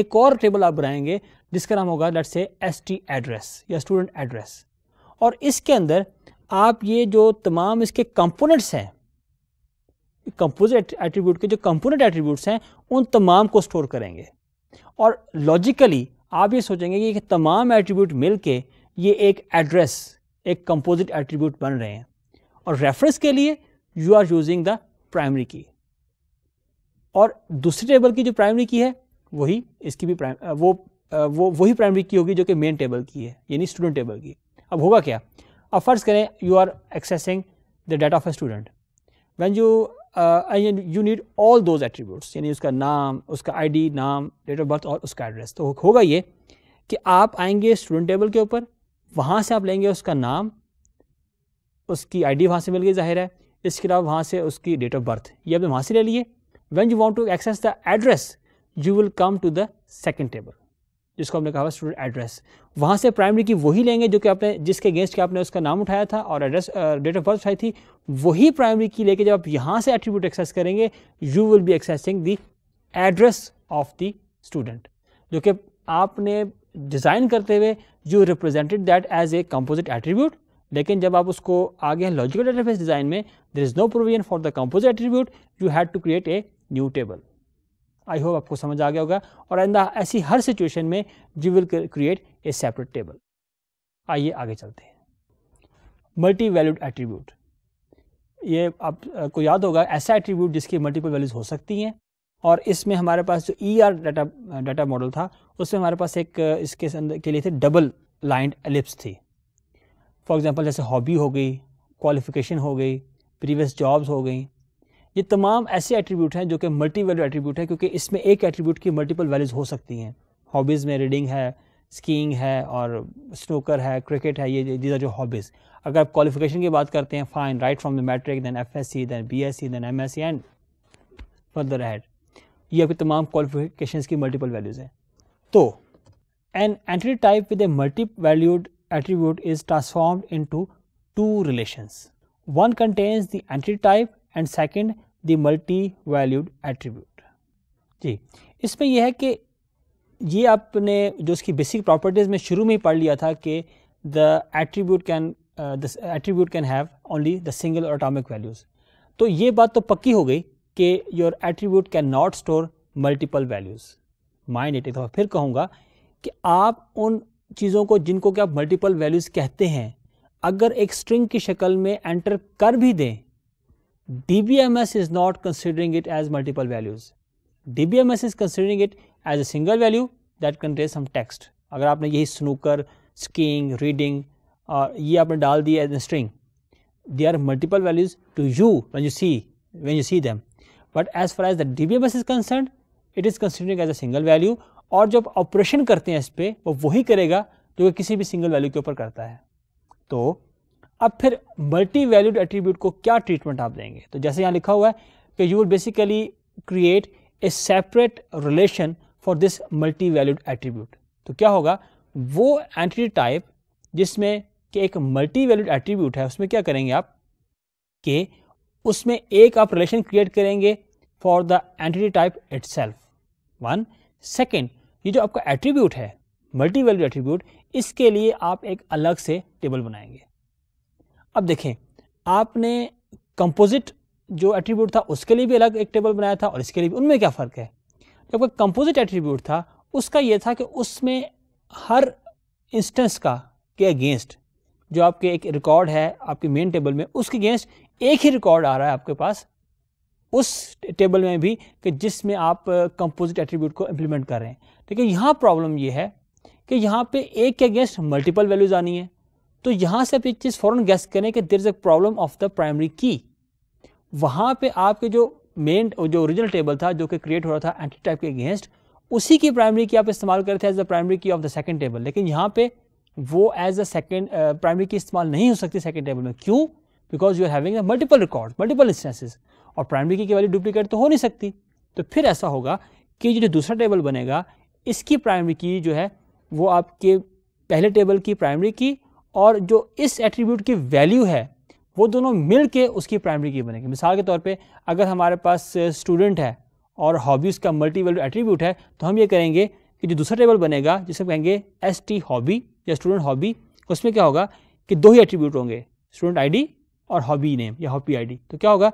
एक और टेबल आप बनाएंगे जिसका नाम होगा let's say S T address या स्टूडेंट एड्रेस और इसके अंदर आप ये जो तमाम इसके कंपोनेंट्स हैं कंपोजिट एट्रीब्यूट के जो कंपोनेंट एट्रीब्यूट्स हैं उन तमाम को स्टोर करेंगे और लॉजिकली आप ये सोचेंगे कि तमाम एट्रीब्यूट मिलके ये एक एड्रेस एक कंपोजिट एट्रीब्यूट बन रहे हैं और रेफरेंस के लिए you are using the primary key और दूसरी टेबल की जो प्राइमरी की है वही इसकी भी प्राइम वो वो वही प्राइमरी की होगी जो कि मेन टेबल की है यानी स्टूडेंट टेबल की अब होगा क्या अब फर्ज करें you are accessing the data of a student when you you need all those attribute यानी उसका नाम उसका आईडी नाम डेट ऑफ बर्थ और उसका एड्रेस तो होगा ये कि आप आएंगे स्टूडेंट टेबल के ऊपर वहाँ से आप लेंगे उसका नाम उसकी आईडी वहाँ से मिल गई जाहिर है इसके अलावा वहाँ से उसकी डेट ऑफ बर्थ ये आपने वहाँ से ले लिए when you want to access the address you will come to the second table जिसको हमने कहा स्टूडेंट एड्रेस वहाँ से प्राइमरी की वही लेंगे जो कि आपने जिसके अगेंस्ट के आपने उसका नाम उठाया था और एड्रेस डेट ऑफ बर्थ उठाई थी वही प्राइमरी की लेके जब आप यहाँ से एट्रीब्यूट एक्सेस करेंगे you will be accessing the address of the student जो कि आपने डिज़ाइन करते हुए you represented that as a composite attribute लेकिन जब आप उसको आगे लॉजिकल इंटरफेस डिज़ाइन में there is no provision for the composite attribute you had to create a new table I hope आपको समझ आ गया होगा और द ऐसी हर सिचुएशन में you will create a separate table आइए आगे चलते हैं मल्टी वैल्यूड एट्रीब्यूट ये आपको याद होगा ऐसा एट्रीब्यूट जिसकी मल्टीपल वैल्यूज हो सकती हैं और इसमें हमारे पास जो E R data data model था उसमें हमारे पास एक इसके अंदर के लिए थे डबल लाइंड एलिप्स थी फॉर एग्ज़ाम्पल जैसे हॉबी हो गई क्वालिफिकेशन हो गई प्रीवियस जॉब्स हो गई ये तमाम ऐसे एट्रीब्यूट हैं जो कि मल्टी वैल्यू एट्रीब्यूट है क्योंकि इसमें एक एट्रीब्यूट की मल्टीपल वैल्यूज़ हो सकती हैं हॉबीज़ में रीडिंग है स्कीइंग है और स्नोकर है क्रिकेट है ये दीज आर जो हॉबीज़ अगर आप क्वालिफिकेशन की बात करते हैं fine right from the matric then F S C then B S C then M S C and further had ये आपकी तमाम क्वालिफिकेशन की मल्टीपल वैल्यूज़ हैं तो an entry type with a multi valued attribute is into two relation one contains the entry type and second the multi valued attribute जी इसमें यह है कि ये आपने जो इसकी बेसिक प्रॉपर्टीज़ में शुरू में ही पढ़ लिया था कि the attribute can this attribute can have only the single और वैल्यूज़ तो ये बात तो पक्की हो गई कि your attribute can not store multiple values mind it एक दफ़ा फिर कहूँगा कि आप उन चीज़ों को जिनको कि आप मल्टीपल वैल्यूज़ कहते हैं अगर एक स्ट्रिंग की शक्ल में एंटर कर भी दें D B M S is not considering it as multiple values D B M S is considering it as a single value that contain some text अगर आपने यही स्नूकर स्कीइंग रीडिंग और ये आपने डाल दिया as a string they are multiple values to you one you see when you see them but as far as the DBMS is concern it is considering as a single value और जब operation करते हैं इस पर वो वही करेगा जो किसी भी सिंगल वैल्यू के ऊपर करता है तो अब फिर मल्टी वैल्यूड एट्रीब्यूट को क्या ट्रीटमेंट आप देंगे तो जैसे यहाँ लिखा हुआ है कि you would basically create a separate relation for this multi valued attribute तो क्या होगा वो एंटिटी टाइप जिसमें कि एक मल्टी वैल्यूड एट्रीब्यूट है उसमें क्या करेंगे आप कि उसमें एक आप रिलेशन क्रिएट करेंगे for the entity type itself one second ये जो आपका एट्रीब्यूट है मल्टी वैल्यू एट्रीब्यूट इसके लिए आप एक अलग से टेबल बनाएंगे अब देखें आपने कंपोजिट जो एट्रीब्यूट था उसके लिए भी अलग एक टेबल बनाया था और इसके लिए भी उनमें क्या फ़र्क है जब कोई कंपोजिट एट्रीब्यूट था उसका यह था कि उसमें हर इंस्टेंस का के अगेंस्ट जो आपके एक रिकॉर्ड है आपके मेन टेबल में उसके अगेंस्ट एक ही रिकॉर्ड आ रहा है आपके पास उस टेबल में भी कि जिसमें आप कंपोजिट एट्रीब्यूट को इम्प्लीमेंट कर रहे हैं लेकिन यहाँ प्रॉब्लम ये है कि यहाँ पे एक के अगेंस्ट मल्टीपल वैल्यूज आनी है तो यहाँ से आप एक चीज़ फ़ौरन गैस करें कि there is a problem of the primary key वहाँ पे आपके जो मेन जो ओरिजिनल टेबल था जो कि क्रिएट हो रहा था एंटी टाइप के अगेंस्ट उसी की प्राइमरी की आप इस्तेमाल कर रहे थे as the primary key of the second table लेकिन यहाँ पर वो एज अ सेकेंड प्राइमरी की इस्तेमाल नहीं हो सकती सेकेंड टेबल में क्यों because you are having multiple record multiple instances और प्राइमरी की, वैल्यू डुप्लीकेट तो हो नहीं सकती तो फिर ऐसा होगा कि जो दूसरा टेबल बनेगा इसकी प्राइमरी की जो है वो आपके पहले टेबल की प्राइमरी की और जो इस एट्रीब्यूट की वैल्यू है वो दोनों मिल के उसकी प्राइमरी की बनेगी मिसाल के तौर पे अगर हमारे पास स्टूडेंट है और हॉबीज़ का मल्टी वैल्यू एट्रीब्यूट है तो हम ये करेंगे कि जो दूसरा टेबल बनेगा जिसे कहेंगे एस टी हॉबी या स्टूडेंट हॉबी उसमें क्या होगा कि दो ही एट्रीब्यूट होंगे स्टूडेंट आईडी और हॉबी नेम या हॉबी आईडी तो क्या होगा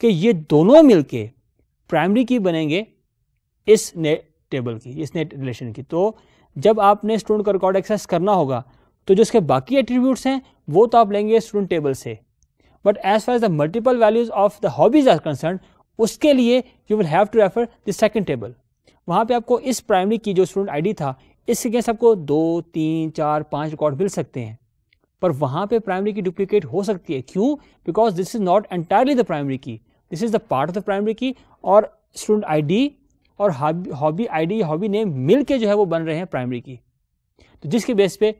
कि ये दोनों मिलके प्राइमरी की बनेंगे इस नेट टेबल की इस नेट रिलेशन की तो जब आपने स्टूडेंट का रिकॉर्ड एक्सेस करना होगा तो जो इसके बाकी एट्रीब्यूट्स हैं वो तो आप लेंगे स्टूडेंट टेबल से but as far as the multiple values of the hobbies are concern उसके लिए you will have to refer the second table वहाँ पे आपको इस प्राइमरी की जो स्टूडेंट आईडी था इसके अगेंस्ट आपको दो तीन चार पाँच रिकॉर्ड मिल सकते हैं पर वहां पे प्राइमरी की डुप्लीकेट हो सकती है क्यों because this is not entirely the primary key this is the part of the primary key और स्टूडेंट आईडी और हॉबी आईडी हॉबी नेम मिल के जो है वो बन रहे हैं प्राइमरी की तो जिसके बेस पे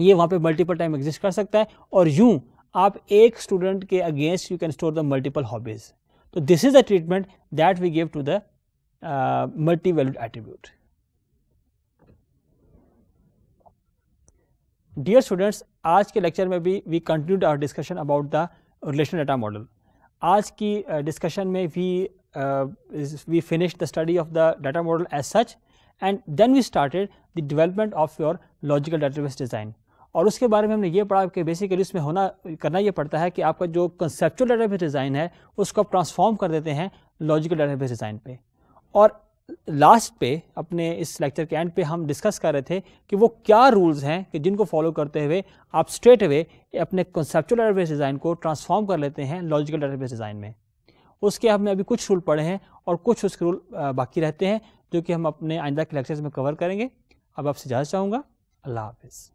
ये वहां पे मल्टीपल टाइम एग्जिस्ट कर सकता है और यूं आप एक स्टूडेंट के against you can store the multiple hobbies तो this is the treatment that we give to the multi valued attribute dear students आज के लेक्चर में भी we continued our discussion about the relation data model आज की discussion uh, में we we finish the study of the data model as such and then we started the development of your logical database design और उसके बारे में हमने ये पढ़ा कि बेसिकली उसमें होना करना ये पड़ता है कि आपका जो कंसेप्चुअल डाटाबेस डिज़ाइन है उसको आप ट्रांसफॉर्म कर देते हैं लॉजिकल डाटाबेस डिज़ाइन पे और लास्ट पे अपने इस लेक्चर के एंड पे हम डिस्कस कर रहे थे कि वो क्या रूल्स हैं कि जिनको फॉलो करते हुए आप स्ट्रेट अवे अपने कंसेप्चुअल डेटाबेस डिज़ाइन को ट्रांसफॉर्म कर लेते हैं लॉजिकल डेटाबेस डिज़ाइन में उसके हमने अभी कुछ रूल पढ़े हैं और कुछ उसके रूल बाकी रहते हैं जो कि हम अपने आइंदा के लेक्चर्स में कवर करेंगे अब आपसे इजाज़त चाहूँगा अल्लाह हाफिज़